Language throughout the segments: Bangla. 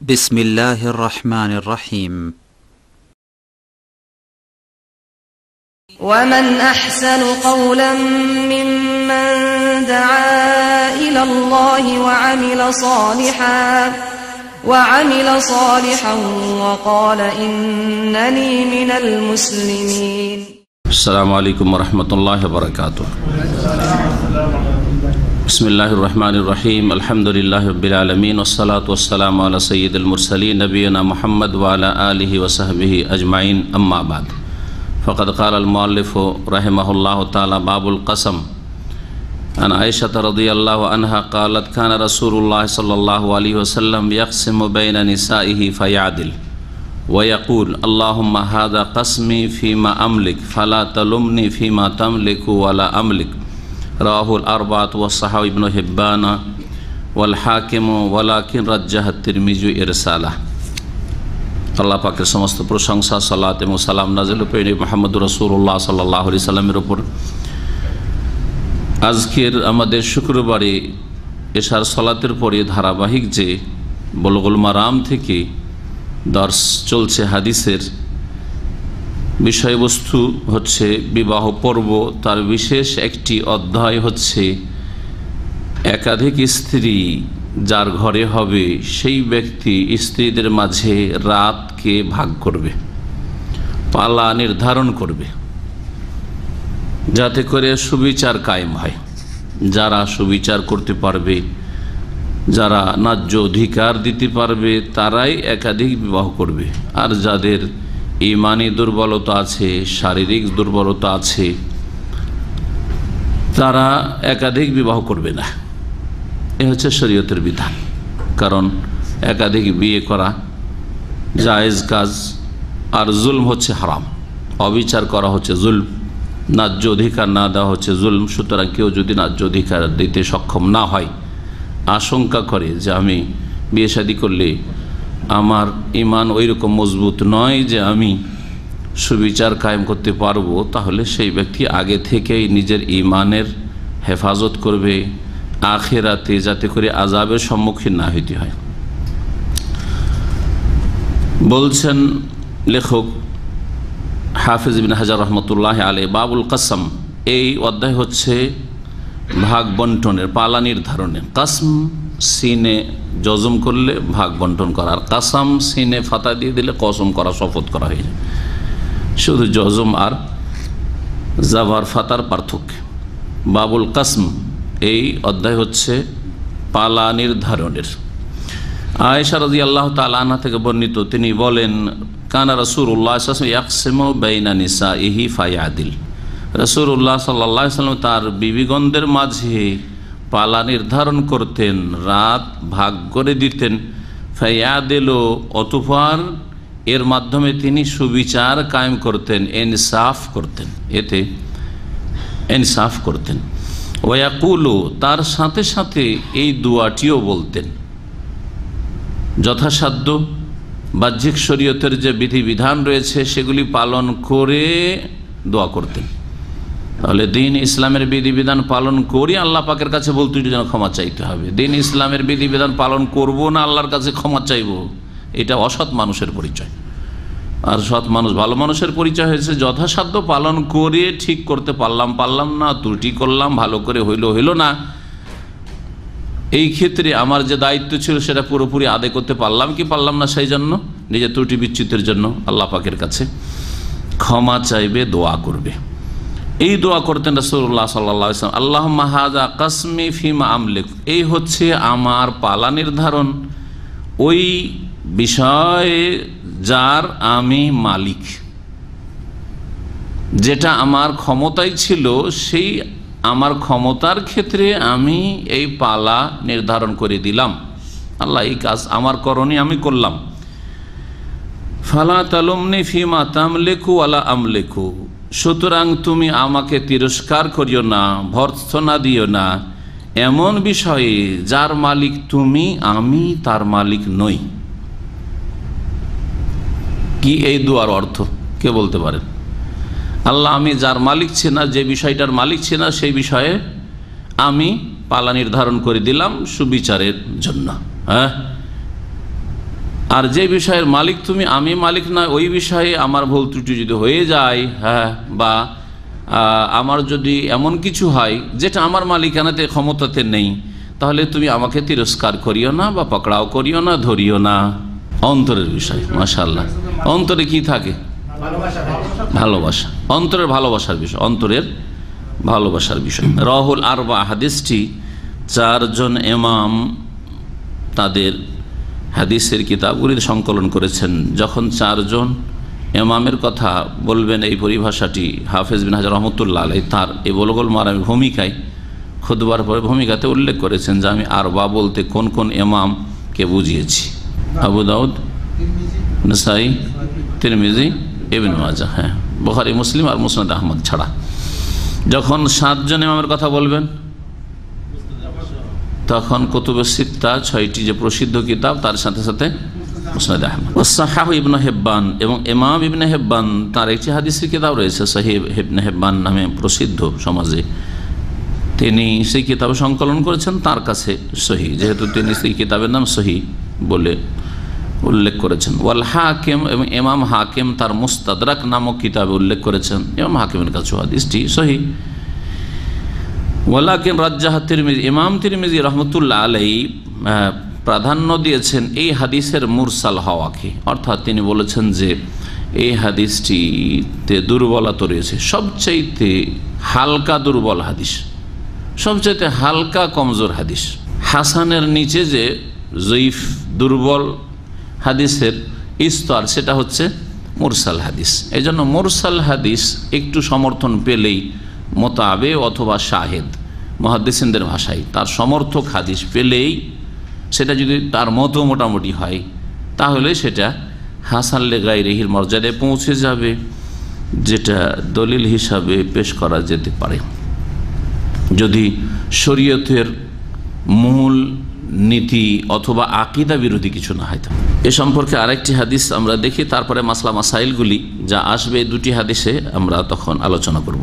بسم الله الرحمن الرحيم ومن أحسن قولا ممن دعا إلى الله وعمل صالحا وعمل صالحا وقال إنني من المسلمين السلام عليكم ورحمة الله وبركاته بسم الله الرحمن الرحيم الحمد لله رب العالمين والصلاة والسلام على سيد المرسلين نبينا محمد وعلى آله وصحبه أجمعين أما بعد فقد قال المؤلف رحمه الله تعالى باب القسم عن عائشة رضي الله عنها قالت كان رسول الله صلى الله عليه وسلم يقسم بين نسائه فيعدل ويقول اللهم هذا قسمي فيما أملك فلا تلمني فيما تملك ولا أملك রাহুল আরবাত ওয়াসাহা ইবন হেব্বানা ওয়াল হাকিম ওয়ালাকিন রাজ্জাহাত্তির মিজু ইরসালা আল্লাহ পাকের সমস্ত প্রশংসা সাল্লাত এবং সালাম নাজিল মাহমুদ রসুল্লাহ সাল্লাহ সাল্লামের ওপর আজকের আমাদের শুক্রবারে এশার সলাতের পরে ধারাবাহিক যে বলগুলমারাম মারাম থেকে দর্শ চলছে হাদিসের বিষয়বস্তু হচ্ছে বিবাহ পর্ব তার বিশেষ একটি অধ্যায় হচ্ছে একাধিক স্ত্রী যার ঘরে হবে সেই ব্যক্তি স্ত্রীদের মাঝে রাতকে ভাগ করবে পালা নির্ধারণ করবে যাতে করে সুবিচার কায়েম হয় যারা সুবিচার করতে পারবে যারা ন্যায্য অধিকার দিতে পারবে তারাই একাধিক বিবাহ করবে আর যাদের ইমানি দুর্বলতা আছে শারীরিক দুর্বলতা আছে তারা একাধিক বিবাহ করবে না এ হচ্ছে শরীয়তের বিধান কারণ একাধিক বিয়ে করা জায়েজ কাজ আর জুলম হচ্ছে হারাম অবিচার করা হচ্ছে জুলম ন্যায্য অধিকার না দেওয়া হচ্ছে জুলম সুতরাং কেউ যদি ন্যায্য অধিকার দিতে সক্ষম না হয় আশঙ্কা করে যে আমি বিয়ে শাদি করলে আমার ইমান ওই রকম মজবুত নয় যে আমি সুবিচার কায়েম করতে পারবো তাহলে সেই ব্যক্তি আগে থেকেই নিজের ইমানের হেফাজত করবে আখেরাতে যাতে করে আজাবের সম্মুখীন না হইতে হয় বলছেন লেখক হাফিজ বিন হাজার রহমতুল্লাহ আলে বাবুল কাসম এই অধ্যায় হচ্ছে ভাগ বন্টনের পালা নির্ধারণে কাসম সিনে জজম করলে ভাগ বন্টন করা আর কাসাম সিনে ফাতা দিয়ে দিলে কসম করা শপথ করা হয়ে যায় শুধু জজম আর জাভার ফাতার পার্থক্য বাবুল কাসম এই অধ্যায় হচ্ছে পালা নির্ধারণের আয়েশা রাজি আল্লাহ তালানা থেকে বর্ণিত তিনি বলেন কানা রসুর উল্লাহ ইয়াকসেম বেইনা নিসা রসুর উল্লাহ সাল্লাহ সাল্লাম তার বিবিগন্ধের মাঝে পালা নির্ধারণ করতেন রাত ভাগ করে দিতেন ফেয়াদেল অতুফার এর মাধ্যমে তিনি সুবিচার কায়েম করতেন ইনসাফ করতেন এতে ইনসাফ করতেন ওয়াকুলো তার সাথে সাথে এই দোয়াটিও বলতেন যথাসাধ্য বাহ্যিক শরীয়তের যে বিধিবিধান রয়েছে সেগুলি পালন করে দোয়া করতেন তাহলে দিন ইসলামের বিধিবিধান পালন করি আল্লাহ পাকের কাছে ভুল যেন ক্ষমা চাইতে হবে দিন ইসলামের বিধিবিধান পালন করব না আল্লাহর কাছে ক্ষমা চাইব এটা অসৎ মানুষের পরিচয় আর সৎ মানুষ ভালো মানুষের পরিচয় হয়েছে যথাসাধ্য পালন করে ঠিক করতে পারলাম পারলাম না ত্রুটি করলাম ভালো করে হইল হইল না এই ক্ষেত্রে আমার যে দায়িত্ব ছিল সেটা পুরোপুরি আদায় করতে পারলাম কি পারলাম না সেই জন্য নিজের ত্রুটি বিচ্ছিতের জন্য আল্লাহ পাকের কাছে ক্ষমা চাইবে দোয়া করবে এই দোয়া করতেন রসুল্লাহ সাল্লাম আল্লাহ মাহাজা কাসমি ফিমা আমলিক এই হচ্ছে আমার পালা নির্ধারণ ওই বিষয়ে যার আমি মালিক যেটা আমার ক্ষমতায় ছিল সেই আমার ক্ষমতার ক্ষেত্রে আমি এই পালা নির্ধারণ করে দিলাম আল্লাহ এই কাজ আমার করণে আমি করলাম ফালা তালুমনি ফিমা তামলেখু আলা আমলেখু সুতরাং তুমি আমাকে তিরস্কার করিও না ভর্সনা দিও না এমন বিষয়ে যার মালিক তুমি আমি তার মালিক নই কি এই দুয়ার অর্থ কে বলতে পারেন আল্লাহ আমি যার মালিক ছি না যে বিষয়টার মালিক ছি না সেই বিষয়ে আমি পালা নির্ধারণ করে দিলাম সুবিচারের জন্য হ্যাঁ আর যে বিষয়ের মালিক তুমি আমি মালিক নয় ওই বিষয়ে আমার ভুল ত্রুটি যদি হয়ে যায় হ্যাঁ বা আমার যদি এমন কিছু হয় যেটা আমার মালিকানাতে ক্ষমতাতে নেই তাহলে তুমি আমাকে তিরস্কার করিও না বা পকড়াও করিও না ধরিও না অন্তরের বিষয় মাশাল্লাহ অন্তরে কি থাকে ভালোবাসা অন্তরের ভালোবাসার বিষয় অন্তরের ভালোবাসার বিষয় রহুল বা হাদিসটি চারজন এমাম তাদের হাদিসের কিতাবগুলি সংকলন করেছেন যখন চারজন এমামের কথা বলবেন এই পরিভাষাটি হাফেজ বিন হাজার রহমতুল্লাহ আলাই তার এই বলগল মারামের ভূমিকায় খুদবার পরে ভূমিকাতে উল্লেখ করেছেন যে আমি আর বা বলতে কোন কোন এমামকে বুঝিয়েছি আবু দাউদ নসাই তিরমিজি এবিন মাজা হ্যাঁ বখারি মুসলিম আর মুসনাদ আহমদ ছাড়া যখন সাতজন এমামের কথা বলবেন তখন কুতুব সিত্তা ছয়টি যে প্রসিদ্ধ কিতাব তার সাথে সাথে ইবনে হেব্বান এবং তার একটি হাদিসের কিতাব রয়েছে হেব্বান নামে প্রসিদ্ধ সমাজে তিনি সেই সংকলন করেছেন কাছে সহি যেহেতু তিনি সেই কিতাবের নাম সহি বলে উল্লেখ করেছেন ওয়াল হাকিম এবং তার মুস্তাদরাক নামক কিতাবে উল্লেখ করেছেন ইমাম হাকিমের কাছে হাদিসটি সহি ওয়ালাকিন রাজ্জাহ তিরমিজি ইমাম তিরমিজি রহমতুল্লাহ আলাই প্রাধান্য দিয়েছেন এই হাদিসের মুরসাল হওয়াকে অর্থাৎ তিনি বলেছেন যে এই হাদিসটিতে দুর্বলতা রয়েছে সবচাইতে হালকা দুর্বল হাদিস সবচাইতে হালকা কমজোর হাদিস হাসানের নিচে যে জয়ীফ দুর্বল হাদিসের স্তর সেটা হচ্ছে মুরসাল হাদিস এই জন্য মুরসাল হাদিস একটু সমর্থন পেলেই মোতাবে অথবা শাহেদ মহাদ্দেসিনদের ভাষায় তার সমর্থক হাদিস পেলেই সেটা যদি তার মতো মোটামুটি হয় তাহলে সেটা হাসান লেগাই রেহির মর্যাদায় পৌঁছে যাবে যেটা দলিল হিসাবে পেশ করা যেতে পারে যদি শরীয়তের মূল নীতি অথবা আকিদা বিরোধী কিছু না হয় এ সম্পর্কে আরেকটি হাদিস আমরা দেখি তারপরে মাসলা মাসাইলগুলি যা আসবে দুটি হাদিসে আমরা তখন আলোচনা করব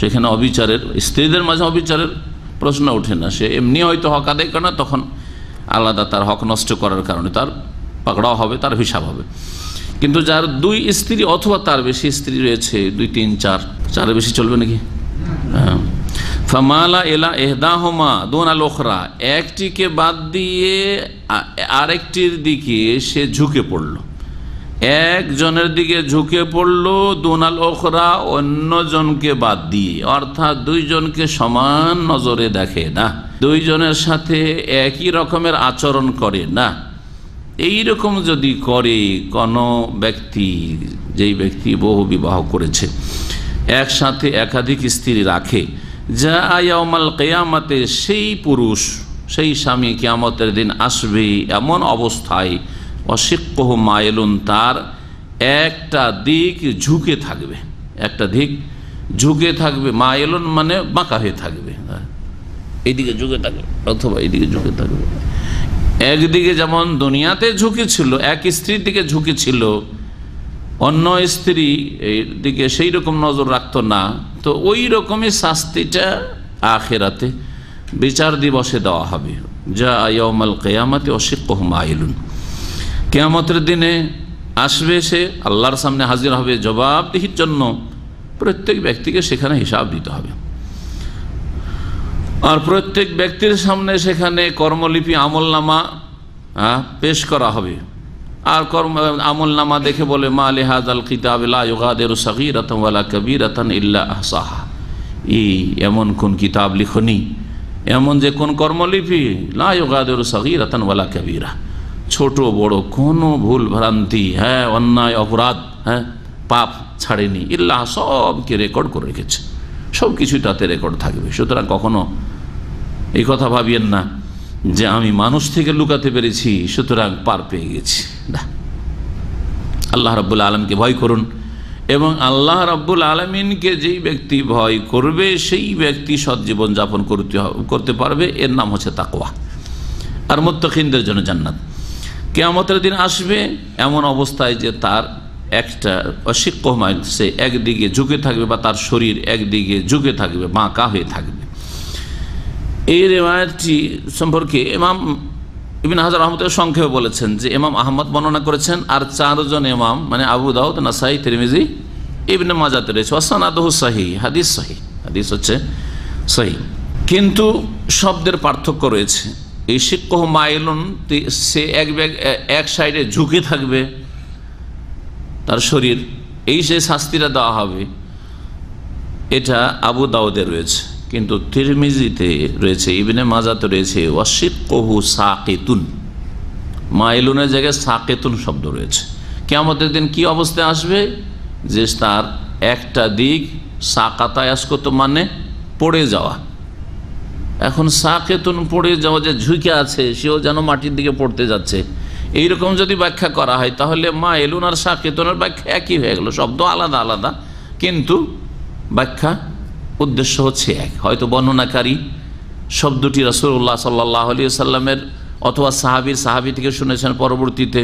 সেখানে অবিচারের স্ত্রীদের মাঝে অবিচারের প্রশ্ন ওঠে না সে এমনি হয়তো হক আদায় করে না তখন আলাদা তার হক নষ্ট করার কারণে তার পাকড়াও হবে তার হিসাব হবে কিন্তু যার দুই স্ত্রী অথবা তার বেশি স্ত্রী রয়েছে দুই তিন চার চার বেশি চলবে নাকি হ্যাঁ ফামালা এলা এহদাহমা দোন আল একটিকে বাদ দিয়ে আরেকটির দিকে সে ঝুঁকে পড়লো একজনের দিকে ঝুঁকে পড়ল দোনাল ওখরা অন্যজনকে বাদ দিয়ে অর্থাৎ দুইজনকে সমান নজরে দেখে না দুইজনের সাথে একই রকমের আচরণ করে না এই রকম যদি করে কোনো ব্যক্তি যেই ব্যক্তি বহু বিবাহ করেছে একসাথে একাধিক স্ত্রী রাখে যা আয়ামাল কেয়ামাতে সেই পুরুষ সেই স্বামী কেয়ামতের দিন আসবে এমন অবস্থায় অশিক্কহ মায়েলুন তার একটা দিক ঝুঁকে থাকবে একটা দিক ঝুঁকে থাকবে মায়েলুন মানে বাঁকা হয়ে থাকবে এইদিকে ঝুঁকে থাকবে অথবা এইদিকে ঝুঁকে থাকবে একদিকে যেমন দুনিয়াতে ঝুঁকি ছিল এক স্ত্রীর দিকে ঝুঁকি ছিল অন্য স্ত্রী এর দিকে সেই রকম নজর রাখত না তো ওই রকমই শাস্তিটা আখেরাতে বিচার দিবসে দেওয়া হবে যা আয়মাল কেয়ামাতে অশিক্কহ মাইলুন কেয়ামতের দিনে আসবে সে আল্লাহর সামনে হাজির হবে জবাবদিহির জন্য প্রত্যেক ব্যক্তিকে সেখানে হিসাব দিতে হবে আর প্রত্যেক ব্যক্তির সামনে সেখানে কর্মলিপি আমলনামা পেশ করা হবে আর কর্ম আমলনামা দেখে বলে মা লেহাজ আল কিতাব কিতাবাদের সগির আতমওয়ালা কবির আতন ইল্লা আহসাহা এই এমন কোন কিতাব লিখনি এমন যে কোন কর্মলিপি লা ইগাদের সগির আতনওয়ালা কবিরা ছোট বড় কোনো ভুল ভ্রান্তি হ্যাঁ অন্যায় অপরাধ হ্যাঁ পাপ ছাড়েনি ইল্লাহ সবকে রেকর্ড করে রেখেছে সব কিছুই তাতে রেকর্ড থাকবে সুতরাং কখনো এই কথা ভাবিয়েন না যে আমি মানুষ থেকে লুকাতে পেরেছি সুতরাং পার পেয়ে গেছি না আল্লাহ রব্বুল আলমকে ভয় করুন এবং আল্লাহ রব্বুল আলমিনকে যেই ব্যক্তি ভয় করবে সেই ব্যক্তি সৎ জীবনযাপন করতে করতে পারবে এর নাম হচ্ছে তাকোয়া আর মোত্তখিনদের জন্য জান্নাত কেয়ামতের দিন আসবে এমন অবস্থায় যে তার একটা অশিক্ষ মাইল সে একদিকে ঝুঁকে থাকবে বা তার শরীর একদিকে ঝুঁকে থাকবে বাঁকা হয়ে থাকবে এই রেওয়ায়তটি সম্পর্কে এমাম ইবিন হাজার আহমদ সংক্ষেপে বলেছেন যে এমাম আহমদ বর্ণনা করেছেন আর চারজন এমাম মানে আবু দাউদ নাসাই তিরমিজি ইবিনে মাজাতে রয়েছে ওসানাদহ সাহি হাদিস সাহি হাদিস হচ্ছে সাহি কিন্তু শব্দের পার্থক্য রয়েছে এই শিক্ষহ মাইলন সে এক ব্যাগ এক সাইডে ঝুঁকে থাকবে তার শরীর এই সে শাস্তিটা দেওয়া হবে এটা আবু দাউদে রয়েছে কিন্তু তিরমিজিতে রয়েছে ইভিনে মাজাতে রয়েছে অশিক কহু সাকেতুন মাইলুনের জায়গায় সাকেতুন শব্দ রয়েছে কেমতের দিন কি অবস্থায় আসবে যে তার একটা দিক সাকাতায়াস্কত মানে পড়ে যাওয়া এখন সাকেতুন পড়ে যাওয়া যে ঝুঁকে আছে সেও যেন মাটির দিকে পড়তে যাচ্ছে এইরকম যদি ব্যাখ্যা করা হয় তাহলে মা এলুন আর সাকেতনের ব্যাখ্যা একই হয়ে গেল শব্দ আলাদা আলাদা কিন্তু ব্যাখ্যা উদ্দেশ্য হচ্ছে এক হয়তো বর্ণনাকারী শব্দটি রসুল্লাহ সাল্লাহ আলী সাল্লামের অথবা সাহাবির সাহাবি থেকে শুনেছেন পরবর্তীতে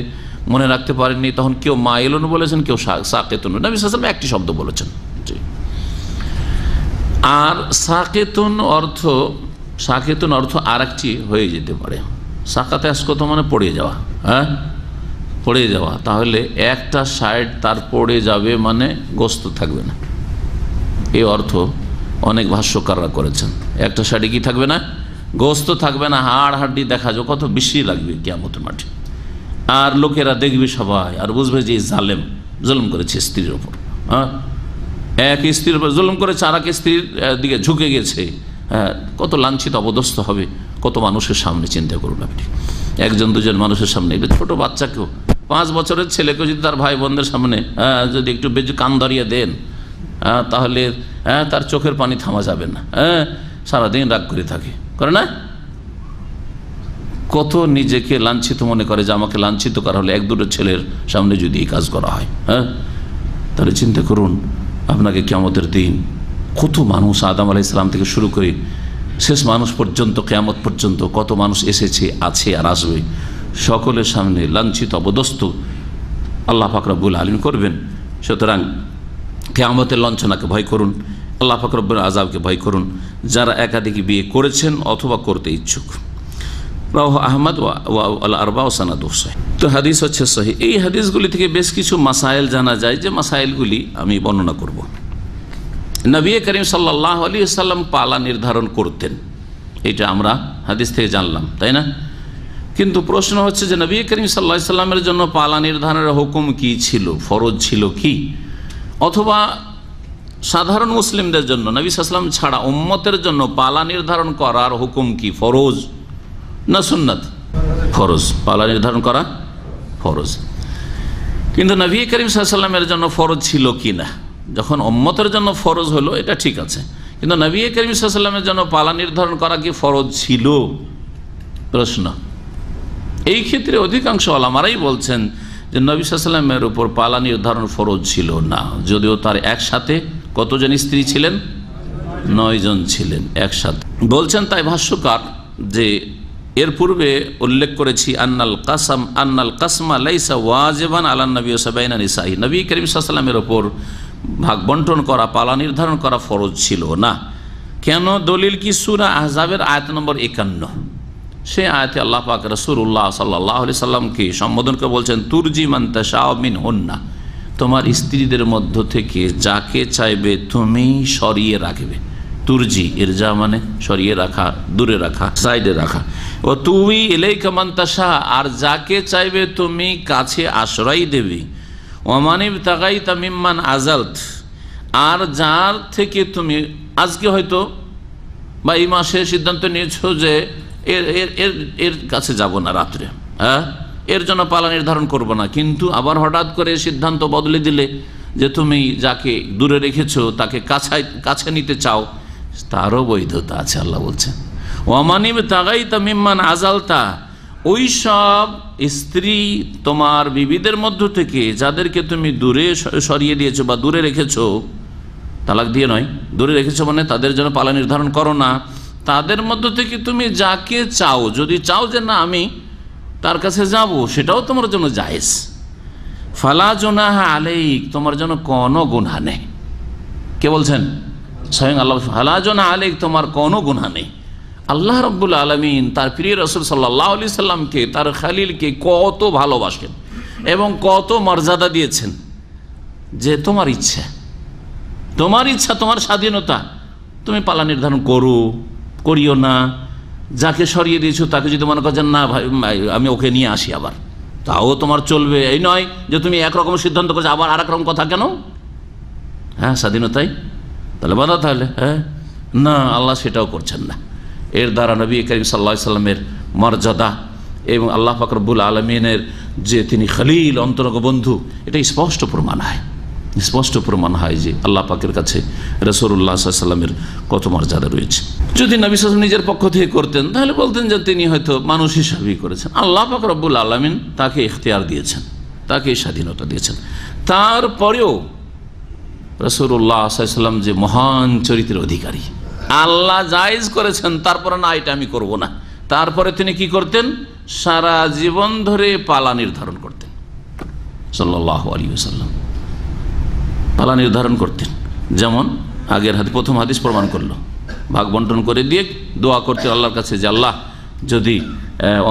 মনে রাখতে পারেননি তখন কেউ মা এলুন বলেছেন কেউ সাকেতুন নবী সাল্লাম একটি শব্দ বলেছেন আর সাকেতুন অর্থ সাকেতন অর্থ আর একটি হয়ে যেতে পারে সাকাতে কত মানে পড়ে যাওয়া হ্যাঁ পড়ে যাওয়া তাহলে একটা সাইড তার পড়ে যাবে মানে গোস্ত থাকবে না এই অর্থ অনেক ভাষ্যকাররা করেছেন একটা সাইডে কি থাকবে না গোস্ত থাকবে না হাড় হাড্ডি দেখা যাবে কত বেশি লাগবে কেমতের মাঠে আর লোকেরা দেখবে সবাই আর বুঝবে যে জালেম জলম করেছে স্ত্রীর ওপর হ্যাঁ এক স্ত্রীর উপর জলম করেছে আর এক স্ত্রীর দিকে ঝুঁকে গেছে হ্যাঁ, কত লাঞ্ছিত অবদস্থ হবে কত মানুষের সামনে চিন্তা করুন আপনি একজন দুজন মানুষের সামনে ছোট বাচ্চাকেও পাঁচ বছরের ছেলেকে যদি তার ভাই বোনদের সামনে হ্যাঁ, যদি একটু বেজু কান দাঁড়িয়ে দেন হ্যাঁ, তাহলে তার চোখের পানি থামা যাবে না হ্যাঁ সারাদিন রাগ করে থাকে করে না কত নিজেকে লাঞ্ছিত মনে করে যে আমাকে লাঞ্ছিত করা হলে এক দুটো ছেলের সামনে যদি এই কাজ করা হয় হ্যাঁ তাহলে চিন্তা করুন আপনাকে কেমতের দিন কত মানুষ আদাম আলাহ ইসলাম থেকে শুরু করে শেষ মানুষ পর্যন্ত কেয়ামত পর্যন্ত কত মানুষ এসেছে আছে আর আসবে সকলের সামনে লাঞ্ছিত অবদস্ত আল্লাহ ফাকরাবুল আলিম করবেন সুতরাং কেয়ামতের লঞ্চনাকে ভয় করুন আল্লাহ ফাকরবুল আজাবকে ভয় করুন যারা একাধিক বিয়ে করেছেন অথবা করতে ইচ্ছুক রাহ আহমদ ওয়া আরবা ওসানা দোসাই তো হাদিস হচ্ছে সহি এই হাদিসগুলি থেকে বেশ কিছু মাসাইল জানা যায় যে মাসাইলগুলি আমি বর্ণনা করবো নবী করিম সাল্লাহ আলী সাল্লাম পালা নির্ধারণ করতেন এটা আমরা হাদিস থেকে জানলাম তাই না কিন্তু প্রশ্ন হচ্ছে যে নবী করিম সাল্লা সাল্লামের জন্য পালা নির্ধারণের হুকুম কি ছিল ফরজ ছিল কি অথবা সাধারণ মুসলিমদের জন্য নবী সাল্লাম ছাড়া উম্মতের জন্য পালা নির্ধারণ করার হুকুম কি ফরজ না সুন্নাত ফরজ পালা নির্ধারণ করা ফরজ কিন্তু নবী করিম সাল্লামের জন্য ফরজ ছিল কি না যখন অম্মতের জন্য ফরজ হলো এটা ঠিক আছে কিন্তু নবী করিম সাল্লামের জন্য পালা নির্ধারণ করা কি ফরজ ছিল প্রশ্ন এই ক্ষেত্রে অধিকাংশ আলামারাই বলছেন যে নবী সাল্লামের উপর পালা নির্ধারণ ফরজ ছিল না যদিও তার একসাথে কতজন স্ত্রী ছিলেন নয়জন ছিলেন একসাথে বলছেন তাই ভাষ্যকার যে এর পূর্বে উল্লেখ করেছি আন্নাল কাসাম আন্নাল কাসমা লাইসা ওয়াজেবান আলান নবী সাবাইনা নিসাহি নবী করিম সাল্লামের ওপর ভাগ বন্টন করা পালা নির্ধারণ করা ফরজ ছিল না কেন দলিল কি সুরা আহজাবের আয়ত নম্বর একান্ন সে আয়তে আল্লাহ পাক রসুল্লাহ সাল্লাহ আলি সাল্লামকে সম্বোধনকে বলছেন তুরজি মান্তা শাহমিন হন্না তোমার স্ত্রীদের মধ্য থেকে যাকে চাইবে তুমি সরিয়ে রাখবে তুরজি এর যা মানে সরিয়ে রাখা দূরে রাখা সাইডে রাখা ও তুই এলেই কামান্তা শাহ আর যাকে চাইবে তুমি কাছে আশ্রয় দেবে ওমানিব তাগাই তামিম্মান আজালত আর যার থেকে তুমি আজকে হয়তো বা এই মাসে সিদ্ধান্ত নিয়েছো যে এর এর এর এর কাছে যাব না রাত্রে হ্যাঁ এর জন্য পালা নির্ধারণ করব না কিন্তু আবার হঠাৎ করে সিদ্ধান্ত বদলে দিলে যে তুমি যাকে দূরে রেখেছো তাকে কাছাই কাছে নিতে চাও তারও বৈধতা আছে আল্লাহ বলছেন ওমানিব তাগাই তামিম্মান আজালতা ওই সব স্ত্রী তোমার বিবিদের মধ্য থেকে যাদেরকে তুমি দূরে সরিয়ে দিয়েছো বা দূরে রেখেছো তালাক দিয়ে নয় দূরে রেখেছো মানে তাদের জন্য পালা নির্ধারণ করো না তাদের মধ্য থেকে তুমি যাকে চাও যদি চাও যে না আমি তার কাছে যাব সেটাও তোমার জন্য জায়েজ ফালা জোনাহা আলেক তোমার জন্য কোনো গুনহা নেই কে বলছেন স্বয়ং আল্লাহ ফালা জোনা আলেক তোমার কোনো গুনহা নেই আল্লাহ রব্বুল আলমিন তার প্রিয় রসুল সাল্লাহ আলি সাল্লামকে তার খালিলকে কত ভালোবাসেন এবং কত মর্যাদা দিয়েছেন যে তোমার ইচ্ছা তোমার ইচ্ছা তোমার স্বাধীনতা তুমি পালা নির্ধারণ করো করিও না যাকে সরিয়ে দিয়েছো তাকে যদি মনে করছেন না ভাই আমি ওকে নিয়ে আসি আবার তাও তোমার চলবে এই নয় যে তুমি একরকম সিদ্ধান্ত করছো আবার আর রকম কথা কেন হ্যাঁ স্বাধীনতাই তাহলে বাধা তাহলে হ্যাঁ না আল্লাহ সেটাও করছেন না এর দ্বারা নবী করিম সাল্লা সাল্লামের মর্যাদা এবং আল্লাহ ফকরবুল আলমিনের যে তিনি খলিল অন্তরঙ্গ বন্ধু এটা স্পষ্ট প্রমাণ হয় স্পষ্ট প্রমাণ হয় যে আল্লাহ পাকের কাছে রসরুল্লাহ সাল্লামের কত মর্যাদা রয়েছে যদি নবী সাল নিজের পক্ষ থেকে করতেন তাহলে বলতেন যে তিনি হয়তো মানুষ হিসাবেই করেছেন আল্লাহ পাক রব্বুল আলমিন তাকে ইখতিয়ার দিয়েছেন তাকে স্বাধীনতা দিয়েছেন তারপরেও রসরুল্লাহ সাল্লাম যে মহান চরিত্রের অধিকারী আল্লাহ জায়জ করেছেন তারপরে না এটা আমি করব না তারপরে তিনি কি করতেন সারা জীবন ধরে পালা নির্ধারণ করতেন সাল্লাম পালা নির্ধারণ করতেন যেমন আগের হাতে প্রথম হাদিস প্রমাণ করলো ভাগ বন্টন করে দিয়ে দোয়া করতে আল্লাহর কাছে যে আল্লাহ যদি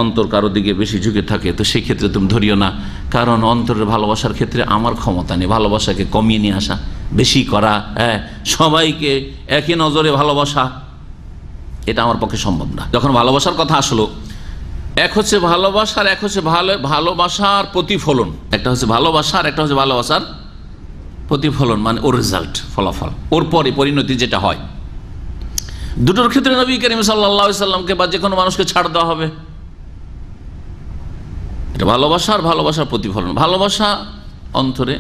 অন্তর কারো দিকে বেশি ঝুঁকে থাকে তো সেই ক্ষেত্রে তুমি ধরিও না কারণ অন্তরের ভালোবাসার ক্ষেত্রে আমার ক্ষমতা নেই ভালোবাসাকে কমিয়ে নিয়ে আসা বেশি করা হ্যাঁ সবাইকে একই নজরে ভালোবাসা এটা আমার পক্ষে সম্ভব না যখন ভালোবাসার কথা আসলো এক হচ্ছে ভালোবাসার এক হচ্ছে ভালো ভালোবাসার প্রতিফলন একটা হচ্ছে ভালোবাসার একটা হচ্ছে ভালোবাসার প্রতিফলন মানে ওর রেজাল্ট ফলাফল ওর পরে পরিণতি যেটা হয় দুটোর ক্ষেত্রে নবী করিম সাল্লা সাল্লামকে বা যে কোনো মানুষকে ছাড় দেওয়া হবে এটা ভালোবাসার ভালোবাসার প্রতিফলন ভালোবাসা অন্তরে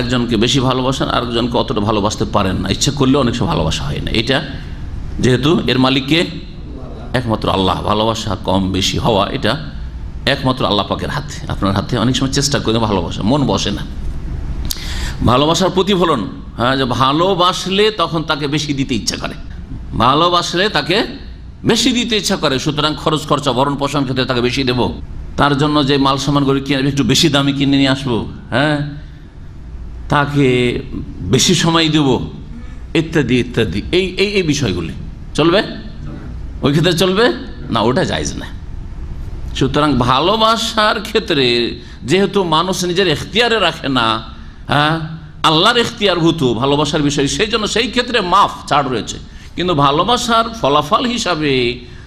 একজনকে বেশি ভালোবাসেন আরেকজনকে অতটা ভালোবাসতে পারেন না ইচ্ছা করলেও অনেক সময় ভালোবাসা হয় না এটা যেহেতু এর মালিককে একমাত্র আল্লাহ ভালোবাসা কম বেশি হওয়া এটা একমাত্র আল্লাহ পাকের হাতে আপনার হাতে অনেক সময় চেষ্টা করে ভালোবাসা মন বসে না ভালোবাসার প্রতিফলন হ্যাঁ যে ভালোবাসলে তখন তাকে বেশি দিতে ইচ্ছা করে ভালোবাসলে তাকে বেশি দিতে ইচ্ছা করে সুতরাং খরচ খরচা ভরণ পোষণ ক্ষেত্রে তাকে বেশি দেব তার জন্য যে মাল সামানগুলি কিনে একটু বেশি দামে কিনে নিয়ে আসবো হ্যাঁ তাকে বেশি সময় দেব ইত্যাদি ইত্যাদি এই এই এই বিষয়গুলি চলবে ওই ক্ষেত্রে চলবে না ওটা যাইজ না সুতরাং ভালোবাসার ক্ষেত্রে যেহেতু মানুষ নিজের এখতিয়ারে রাখে না হ্যাঁ আল্লাহর ভূত ভালোবাসার বিষয় সেই জন্য সেই ক্ষেত্রে মাফ ছাড় রয়েছে কিন্তু ভালোবাসার ফলাফল হিসাবে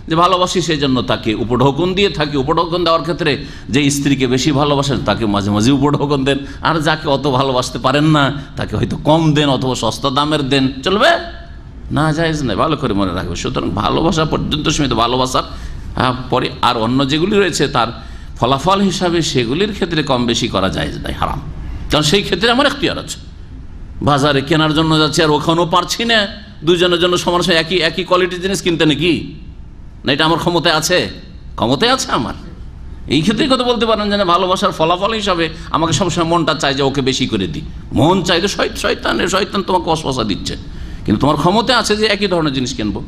যে ভালোবাসি সেই জন্য তাকে উপঢকন দিয়ে থাকি উপঢকন দেওয়ার ক্ষেত্রে যে স্ত্রীকে বেশি ভালোবাসেন তাকে মাঝে মাঝে উপঢকন দেন আর যাকে অত ভালোবাসতে পারেন না তাকে হয়তো কম দেন অথবা সস্তা দামের দেন চলবে না যায়জ না ভালো করে মনে রাখবে সুতরাং ভালোবাসা পর্যন্ত সীমিত ভালোবাসার পরে আর অন্য যেগুলি রয়েছে তার ফলাফল হিসাবে সেগুলির ক্ষেত্রে কম বেশি করা যায় নাই হারাম কারণ সেই ক্ষেত্রে আমার এখতিয়ার আছে বাজারে কেনার জন্য যাচ্ছি আর ওখানেও পারছি না দুজনের জন্য সমান একই একই কোয়ালিটির জিনিস কিনতে নাকি না এটা আমার ক্ষমতায় আছে ক্ষমতায় আছে আমার এই ক্ষেত্রে কথা বলতে পারেন যে ভালোবাসার ফলাফল হিসাবে আমাকে সবসময় মনটা চাই যে ওকে বেশি করে দিই মন চাই যে শয়তান শৈতান তোমাকে অশ্বাসা দিচ্ছে কিন্তু তোমার ক্ষমতা আছে যে একই ধরনের জিনিস কিনবো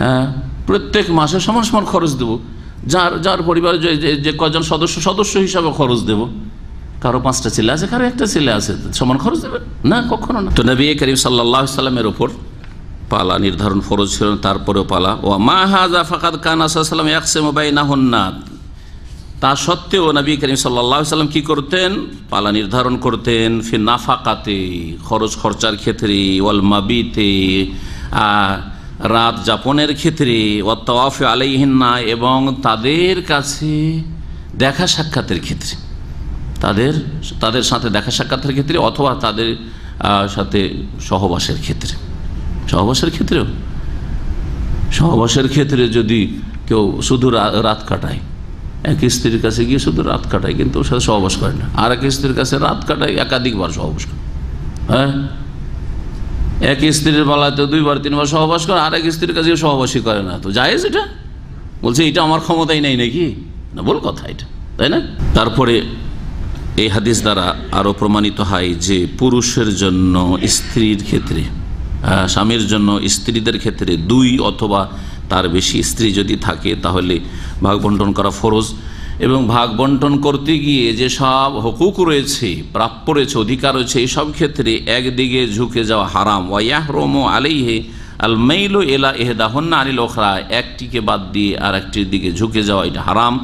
হ্যাঁ প্রত্যেক মাসে সমান সমান খরচ দেবো যার যার পরিবারে যে কজন সদস্য সদস্য হিসাবে খরচ দেব কারো পাঁচটা ছেলে আছে কারো একটা ছেলে আছে সমান খরচ দেবে না কখনো না তো নবী করিম সাল্লা সাল্লামের ওপর পালা নির্ধারণ ফরজ ছিল তারপরেও পালা ও মা হাজা ফাকাদ খান আসাল্লাম একসে মোবাই নাহন্নাথ তা সত্ত্বেও নবী করিম সাল্লাহ সাল্লাম কী করতেন পালা নির্ধারণ করতেন ফি নাফাকাতে খরচ খরচার ক্ষেত্রে ওয়াল মাবিতে রাত যাপনের ক্ষেত্রে ওয়াত্তাওয়াফ আলাইহিন্না এবং তাদের কাছে দেখা সাক্ষাতের ক্ষেত্রে তাদের তাদের সাথে দেখা সাক্ষাতের ক্ষেত্রে অথবা তাদের সাথে সহবাসের ক্ষেত্রে সহবাসের ক্ষেত্রেও সহবাসের ক্ষেত্রে যদি কেউ শুধু রাত কাটায় এক স্ত্রীর কাছে গিয়ে শুধু রাত কাটায় কিন্তু ওর সাথে সহবাস করে না আর এক স্ত্রীর কাছে রাত কাটায় একাধিকবার সহবাস করে হ্যাঁ এক স্ত্রীর বেলাতে দুইবার তিনবার সহবাস করে আর এক স্ত্রীর কাছে সহবাসই করে না তো যায় এটা বলছে এটা আমার ক্ষমতাই নেই নাকি না বল কথা এটা তাই না তারপরে এই হাদিস দ্বারা আরও প্রমাণিত হয় যে পুরুষের জন্য স্ত্রীর ক্ষেত্রে স্বামীর জন্য স্ত্রীদের ক্ষেত্রে দুই অথবা তার বেশি স্ত্রী যদি থাকে তাহলে ভাগ বন্টন করা ফরজ এবং ভাগ বন্টন করতে গিয়ে যে সব হকুক রয়েছে প্রাপ্য রয়েছে অধিকার রয়েছে এই সব ক্ষেত্রে একদিকে ঝুঁকে যাওয়া হারাম ওয়াহরম আলিহে আল মেইলো এলা এহদাহন্না আলী লোখরা একটিকে বাদ দিয়ে আর একটির দিকে ঝুঁকে যাওয়া এটা হারাম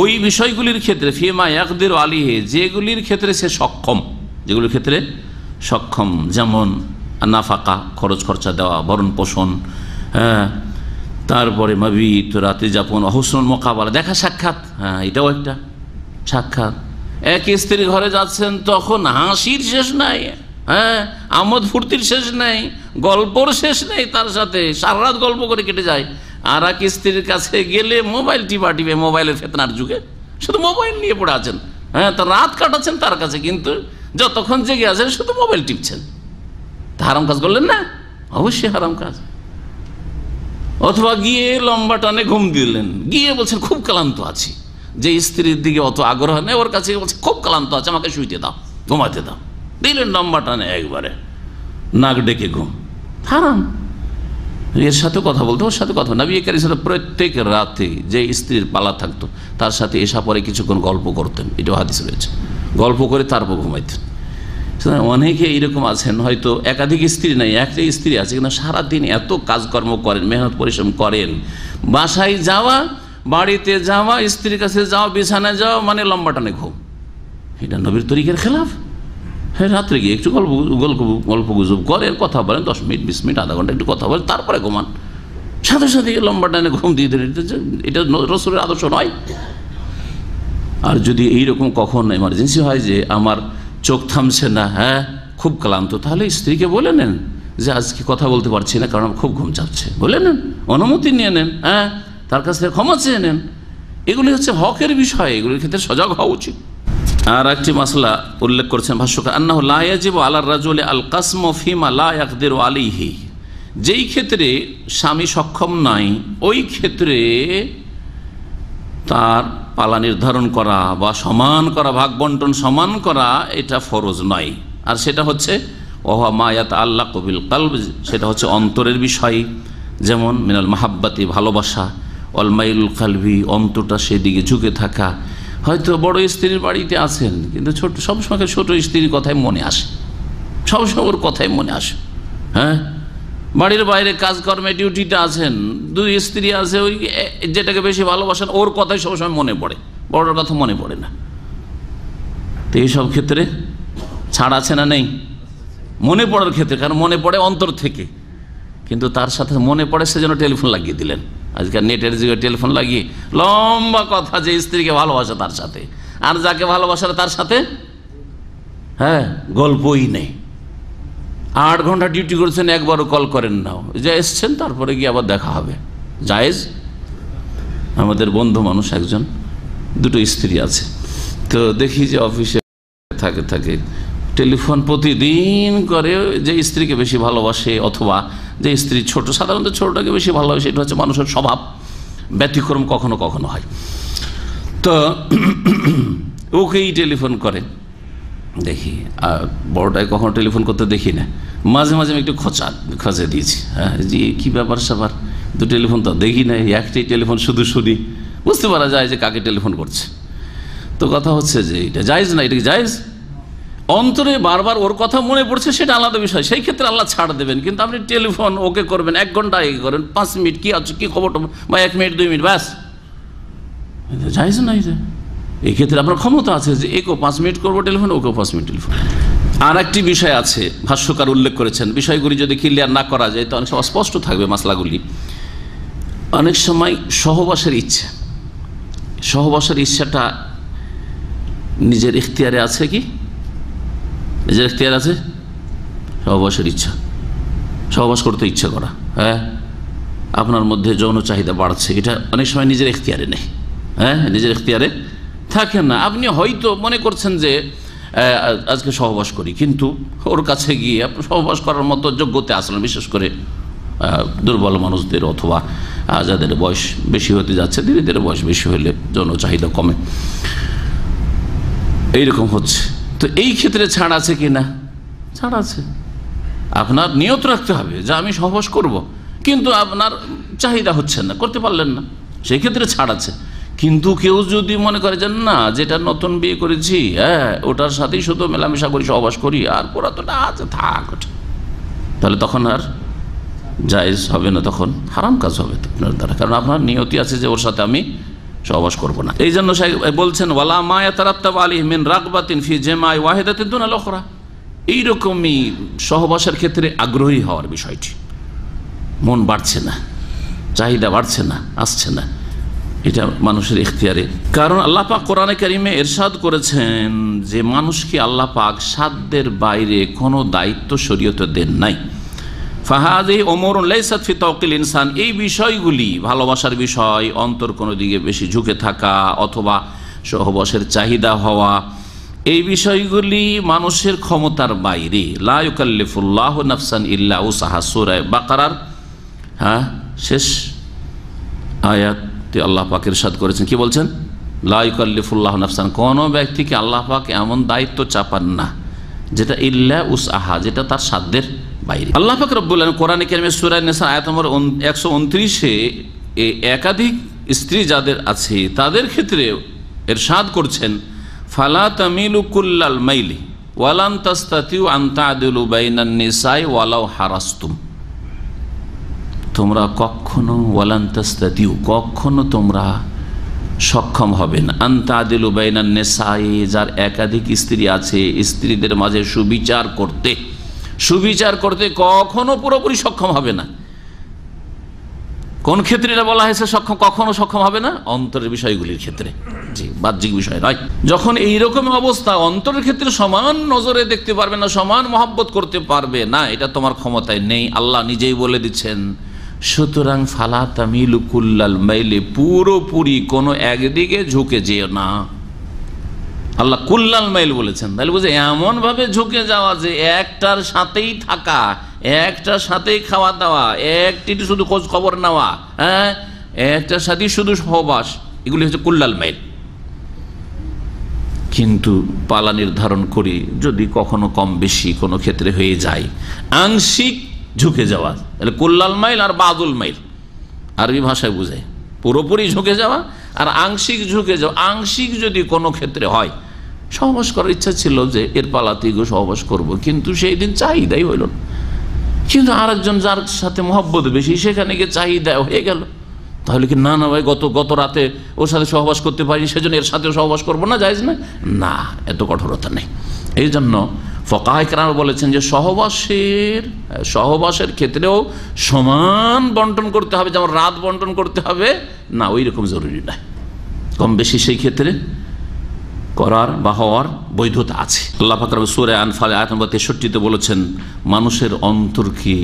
ওই বিষয়গুলির ক্ষেত্রে ফিমা একদের আলিহে যেগুলির ক্ষেত্রে সে সক্ষম যেগুলির ক্ষেত্রে সক্ষম যেমন নাফাকা খরচ খরচা দেওয়া ভরণ পোষণ হ্যাঁ তারপরে মাবিত রাতে যাপন অহসন মোকাবেলা দেখা সাক্ষাৎ হ্যাঁ এটাও একটা সাক্ষাৎ এক স্ত্রী ঘরে যাচ্ছেন তখন হাসির শেষ নাই হ্যাঁ আমোদ ফুর্তির শেষ নাই গল্পর শেষ নেই তার সাথে সারা রাত গল্প করে কেটে যায় আর এক স্ত্রীর কাছে গেলে মোবাইল টিপা টিপে মোবাইলের ফেতনার যুগে শুধু মোবাইল নিয়ে পড়ে আছেন হ্যাঁ তা রাত কাটাচ্ছেন তার কাছে কিন্তু যতক্ষণ জেগে আছেন শুধু মোবাইল টিপছেন হারাম কাজ করলেন না অবশ্যই হারাম কাজ অথবা গিয়ে লম্বা টানে ঘুম দিলেন গিয়ে বলছেন খুব ক্লান্ত আছি যে স্ত্রীর দিকে অত আগ্রহ নেই ওর কাছে বলছে খুব ক্লান্ত আছে আমাকে শুইতে দাও ঘুমাতে দাও দিলেন লম্বা টানে একবারে নাক ডেকে ঘুম হারাম এর সাথে কথা বলতো ওর সাথে কথা নবী কারির সাথে প্রত্যেক রাতে যে স্ত্রীর পালা থাকতো তার সাথে এসা পরে কিছুক্ষণ গল্প করতেন এটা হাদিস রয়েছে গল্প করে তারপর ঘুমাইতেন অনেকে এইরকম আছেন হয়তো একাধিক স্ত্রী নাই একটা স্ত্রী আছে কিন্তু সারাদিন এত কাজকর্ম করেন মেহনত পরিশ্রম করেন বাসায় যাওয়া বাড়িতে যাওয়া স্ত্রীর কাছে যাওয়া বিছানায় যাওয়া মানে লম্বা টানে ঘুম এটা নবীর তরিকের খেলাফ হ্যাঁ রাত্রে গিয়ে একটু গল্প গল্প গল্প গুজব করেন কথা বলেন দশ মিনিট বিশ মিনিট আধা ঘন্টা একটু কথা বলেন তারপরে ঘুমান সাথে সাথে লম্বা টানে ঘুম দিয়ে দিলেন এটা রসুরের আদর্শ নয় আর যদি এইরকম কখন এমার্জেন্সি হয় যে আমার চোখ থামছে না হ্যাঁ খুব ক্লান্ত তাহলে স্ত্রীকে বলে নেন যে আজকে কথা বলতে পারছি না কারণ খুব ঘুম চাচ্ছে বলে নেন অনুমতি নিয়ে নেন হ্যাঁ তার কাছ থেকে ক্ষমা চেয়ে নেন এগুলি হচ্ছে হকের বিষয় এগুলির ক্ষেত্রে সজাগ হওয়া উচিত আর একটি মাসলা উল্লেখ করেছেন ভাষ্যকার আন্না লাইয়াজিব আল্লাহ রাজুল আল কাসম ফিমা লাকদের আলিহি যেই ক্ষেত্রে স্বামী সক্ষম নাই ওই ক্ষেত্রে তার পালা নির্ধারণ করা বা সমান করা ভাগ বন্টন সমান করা এটা ফরজ নয় আর সেটা হচ্ছে ওহা মায়াত আল্লাহ কবিল কালব সেটা হচ্ছে অন্তরের বিষয় যেমন মিনাল মাহাব্বাতি ভালোবাসা অলমাইল কালভি অন্তরটা সেদিকে ঝুঁকে থাকা হয়তো বড় স্ত্রীর বাড়িতে আছেন কিন্তু ছোট সবসময় ছোট স্ত্রীর কথাই মনে আসে সবসময় ওর কথাই মনে আসে হ্যাঁ বাড়ির বাইরে কাজকর্মে ডিউটিতে আছেন দুই স্ত্রী আছে ওই যেটাকে বেশি ভালোবাসেন ওর কথাই সবসময় মনে পড়ে বড়োর কথা মনে পড়ে না তো এইসব ক্ষেত্রে ছাড় আছে না নেই মনে পড়ার ক্ষেত্রে কারণ মনে পড়ে অন্তর থেকে কিন্তু তার সাথে মনে পড়ে সে যেন টেলিফোন লাগিয়ে দিলেন আজকাল নেটের যুগে টেলিফোন লাগিয়ে লম্বা কথা যে স্ত্রীকে ভালোবাসে তার সাথে আর যাকে ভালোবাসে তার সাথে হ্যাঁ গল্পই নেই আট ঘন্টা ডিউটি করেছেন একবারও কল করেন না যা এসছেন তারপরে গিয়ে আবার দেখা হবে জায়েজ আমাদের বন্ধু মানুষ একজন দুটো স্ত্রী আছে তো দেখি যে অফিসে থাকে থাকে টেলিফোন প্রতিদিন করে যে স্ত্রীকে বেশি ভালোবাসে অথবা যে স্ত্রী ছোট সাধারণত ছোটটাকে বেশি ভালোবাসে এটা হচ্ছে মানুষের স্বভাব ব্যতিক্রম কখনো কখনো হয় তো ওকেই টেলিফোন করে দেখি আর বড়টায় কখনো টেলিফোন করতে দেখি না মাঝে মাঝে আমি একটু খোঁচা খোঁচে দিয়েছি হ্যাঁ যে কী ব্যাপার স্যাপার দু টেলিফোন তো দেখি না একটি টেলিফোন শুধু শুনি বুঝতে পারা যায় যে কাকে টেলিফোন করছে তো কথা হচ্ছে যে এটা যাইজ না এটা কি জায়জ অন্তরে বারবার ওর কথা মনে পড়ছে সেটা আলাদা বিষয় সেই ক্ষেত্রে আল্লাহ ছাড় দেবেন কিন্তু আপনি টেলিফোন ওকে করবেন এক ঘন্টা আগে করেন পাঁচ মিনিট কী আছে কী খবর বা এক মিনিট দুই মিনিট ব্যাস যাইজ না এটা এই ক্ষেত্রে আপনার ক্ষমতা আছে যে একেও পাঁচ মিনিট করবো টেলিফোন ওকেও পাঁচ মিনিট টেলিফোন আর একটি বিষয় আছে ভাষ্যকার উল্লেখ করেছেন বিষয়গুলি যদি ক্লিয়ার না করা যায় তো অনেক সময় অস্পষ্ট থাকবে মাসলাগুলি অনেক সময় সহবাসের ইচ্ছা সহবাসের ইচ্ছাটা নিজের ইখতিয়ারে আছে কি নিজের ইখতিয়ার আছে সহবাসের ইচ্ছা সহবাস করতে ইচ্ছা করা হ্যাঁ আপনার মধ্যে যৌন চাহিদা বাড়ছে এটা অনেক সময় নিজের এখতিয়ারে নেই হ্যাঁ নিজের এখতিয়ারে থাকে না আপনি হয়তো মনে করছেন যে আজকে সহবাস করি কিন্তু ওর কাছে গিয়ে সহবাস করার মতো যোগ্যতা আসলে বিশেষ করে দুর্বল মানুষদের অথবা যাদের বয়স বেশি হতে যাচ্ছে ধীরে ধীরে বয়স বেশি হলে যৌন চাহিদা কমে এইরকম হচ্ছে তো এই ক্ষেত্রে ছাড় আছে কি না ছাড় আছে আপনার নিয়ত রাখতে হবে যে আমি সহবাস করব। কিন্তু আপনার চাহিদা হচ্ছে না করতে পারলেন না সেই ক্ষেত্রে ছাড় আছে কিন্তু কেউ যদি মনে করে যে না যেটা নতুন বিয়ে করেছি হ্যাঁ ওটার সাথেই শুধু মেলামেশা করি সহবাস করি আর পুরাতনটা আছে থাক তাহলে তখন আর জায়েজ হবে না তখন হারাম কাজ হবে আপনার দ্বারা কারণ আপনার নিয়তি আছে যে ওর সাথে আমি সহবাস করব না এই জন্য বলছেন ওয়ালা মায়া তারাত্তাব আলী মিন রাগবাতিন ফি জেমাই ওয়াহেদাতে দুনা লোকরা এইরকমই সহবাসের ক্ষেত্রে আগ্রহী হওয়ার বিষয়টি মন বাড়ছে না চাহিদা বাড়ছে না আসছে না এটা মানুষের ইখতিয়ারে কারণ আল্লাহ পাক কোরআনে কারিমে এরশাদ করেছেন যে মানুষকে আল্লাহ পাক সাধ্যের বাইরে কোনো দায়িত্ব শরীয়তে দেন নাই ফাহাদ এই ওমর লাইসাদ ফি ইনসান এই বিষয়গুলি ভালোবাসার বিষয় অন্তর কোনো দিকে বেশি ঝুঁকে থাকা অথবা সহবাসের চাহিদা হওয়া এই বিষয়গুলি মানুষের ক্ষমতার বাইরে লাউকাল্লিফুল্লাহ নাফসান ইল্লা উসাহা সুরায় বাকারার হ্যাঁ শেষ আয়াত আল্লাহ পাকের সাদ করেছেন কি বলছেন লাইকাল্লিফুল্লাহ নাফসান কোনো ব্যক্তিকে আল্লাহ পাক এমন দায়িত্ব চাপান না যেটা ইল্লা উস আহা যেটা তার সাধ্যের বাইরে আল্লাহ পাক রব্বুল কোরআন কেরমে সুরায় নেশা আয়াত নম্বর একশো উনত্রিশে একাধিক স্ত্রী যাদের আছে তাদের ক্ষেত্রে এর সাদ করছেন ফালা তামিলু কুল্লাল মাইলি ওয়ালান তাস্তাতিউ আন্তা আদিলু বাইনান নিসাই ওয়ালাউ হারাস্তুম তোমরা কখনো ওয়ালান্তাস্তাদিউ কখনো তোমরা সক্ষম হবেন আন্তাদিল উবাইনান নেশাই যার একাধিক স্ত্রী আছে স্ত্রীদের মাঝে সুবিচার করতে সুবিচার করতে কখনো পুরোপুরি সক্ষম হবে না কোন ক্ষেত্রে এটা বলা হয়েছে সক্ষম কখনো সক্ষম হবে না অন্তরের বিষয়গুলির ক্ষেত্রে জি বাহ্যিক বিষয় নয় যখন এইরকম অবস্থা অন্তরের ক্ষেত্রে সমান নজরে দেখতে পারবে না সমান মহাব্বত করতে পারবে না এটা তোমার ক্ষমতায় নেই আল্লাহ নিজেই বলে দিচ্ছেন সুতরাং ফালা তামিল কুল্লাল মাইলে পুরোপুরি কোনো একদিকে ঝুঁকে যেও না আল্লাহ কুল্লাল মাইল বলেছেন তাহলে বলছে এমনভাবে ঝুঁকে যাওয়া যে একটার সাথেই থাকা একটার সাথেই খাওয়া দাওয়া একটি শুধু খোঁজ খবর নেওয়া হ্যাঁ একটার সাথেই শুধু সহবাস এগুলি হচ্ছে কুল্লাল মাইল কিন্তু পালা নির্ধারণ করি যদি কখনো কম বেশি কোনো ক্ষেত্রে হয়ে যায় আংশিক ঝুঁকে যাওয়া তাহলে কল্লাল মাইল আর বাদুল মাইল আরবি ভাষায় বোঝায় পুরোপুরি ঝুঁকে যাওয়া আর আংশিক ঝুঁকে যাওয়া আংশিক যদি কোনো ক্ষেত্রে হয় সহবাস করার ইচ্ছা ছিল যে এর পালাতে গো সহবাস করবো কিন্তু সেই দিন চাহিদাই হইল কিন্তু কিন্তু আরেকজন যার সাথে মহব্বত বেশি সেখানে গিয়ে চাহিদা হয়ে গেল তাহলে কি না না ভাই গত গত রাতে ওর সাথে সহবাস করতে পারি সেজন্য এর সাথে সহবাস করবো না যাইজ না না এত কঠোরতা নেই এই জন্য ফকাহ কেরাম বলেছেন যে সহবাসের সহবাসের ক্ষেত্রেও সমান বন্টন করতে হবে যেমন রাত বন্টন করতে হবে না ওই রকম জরুরি না কম বেশি সেই ক্ষেত্রে করার বা হওয়ার বৈধতা আছে আল্লাহ ফাকর সুরে আনফালে আয়াত নম্বর তেষট্টিতে বলেছেন মানুষের অন্তরকে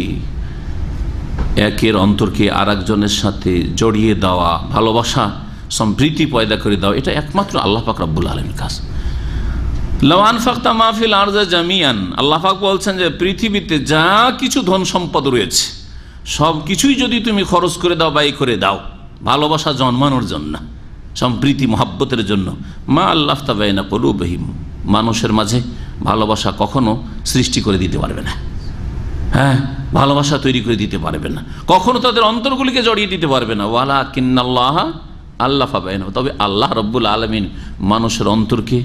একের অন্তরকে আর একজনের সাথে জড়িয়ে দেওয়া ভালোবাসা সম্প্রীতি পয়দা করে দেওয়া এটা একমাত্র আল্লাহ পাকরাবুল আলমীর কাজ লওয়ান ফখতা মাহফিল আরজা জামিয়ান আল্লাহাক বলছেন যে পৃথিবীতে যা কিছু ধন সম্পদ রয়েছে সব কিছুই যদি তুমি খরচ করে দাও ব্যয় করে দাও ভালোবাসা জন্মানোর জন্য সম্প্রীতি মহাব্বতের জন্য মা আল্লাহ তাবাইনা করু বহিম মানুষের মাঝে ভালোবাসা কখনো সৃষ্টি করে দিতে পারবে না হ্যাঁ ভালোবাসা তৈরি করে দিতে পারবে না কখনো তাদের অন্তরগুলিকে জড়িয়ে দিতে পারবে না ওয়ালা কিন্নাল্লাহা আল্লাহ ফাবাইনা তবে আল্লাহ রব্বুল আলমিন মানুষের অন্তরকে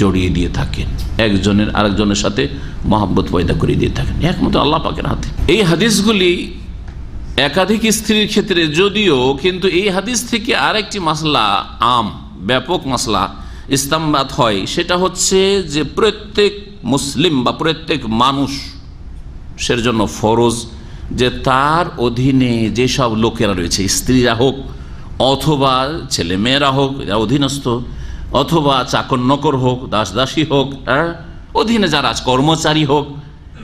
জড়িয়ে দিয়ে থাকেন একজনের আরেকজনের সাথে মহাব্বত পয়দা করিয়ে দিয়ে থাকেন একমাত্র আল্লাহ পাকের হাতে এই হাদিসগুলি একাধিক স্ত্রীর ক্ষেত্রে যদিও কিন্তু এই হাদিস থেকে আরেকটি মাসলা আম ব্যাপক মাসলা ইস্তাম্বাদ হয় সেটা হচ্ছে যে প্রত্যেক মুসলিম বা প্রত্যেক মানুষ সের জন্য ফরজ যে তার অধীনে যেসব লোকেরা রয়েছে স্ত্রীরা হোক অথবা ছেলেমেয়েরা হোক অধীনস্থ অথবা চাকর নকর হোক দাস দাসী হোক হ্যাঁ অধীনে যারা আছে কর্মচারী হোক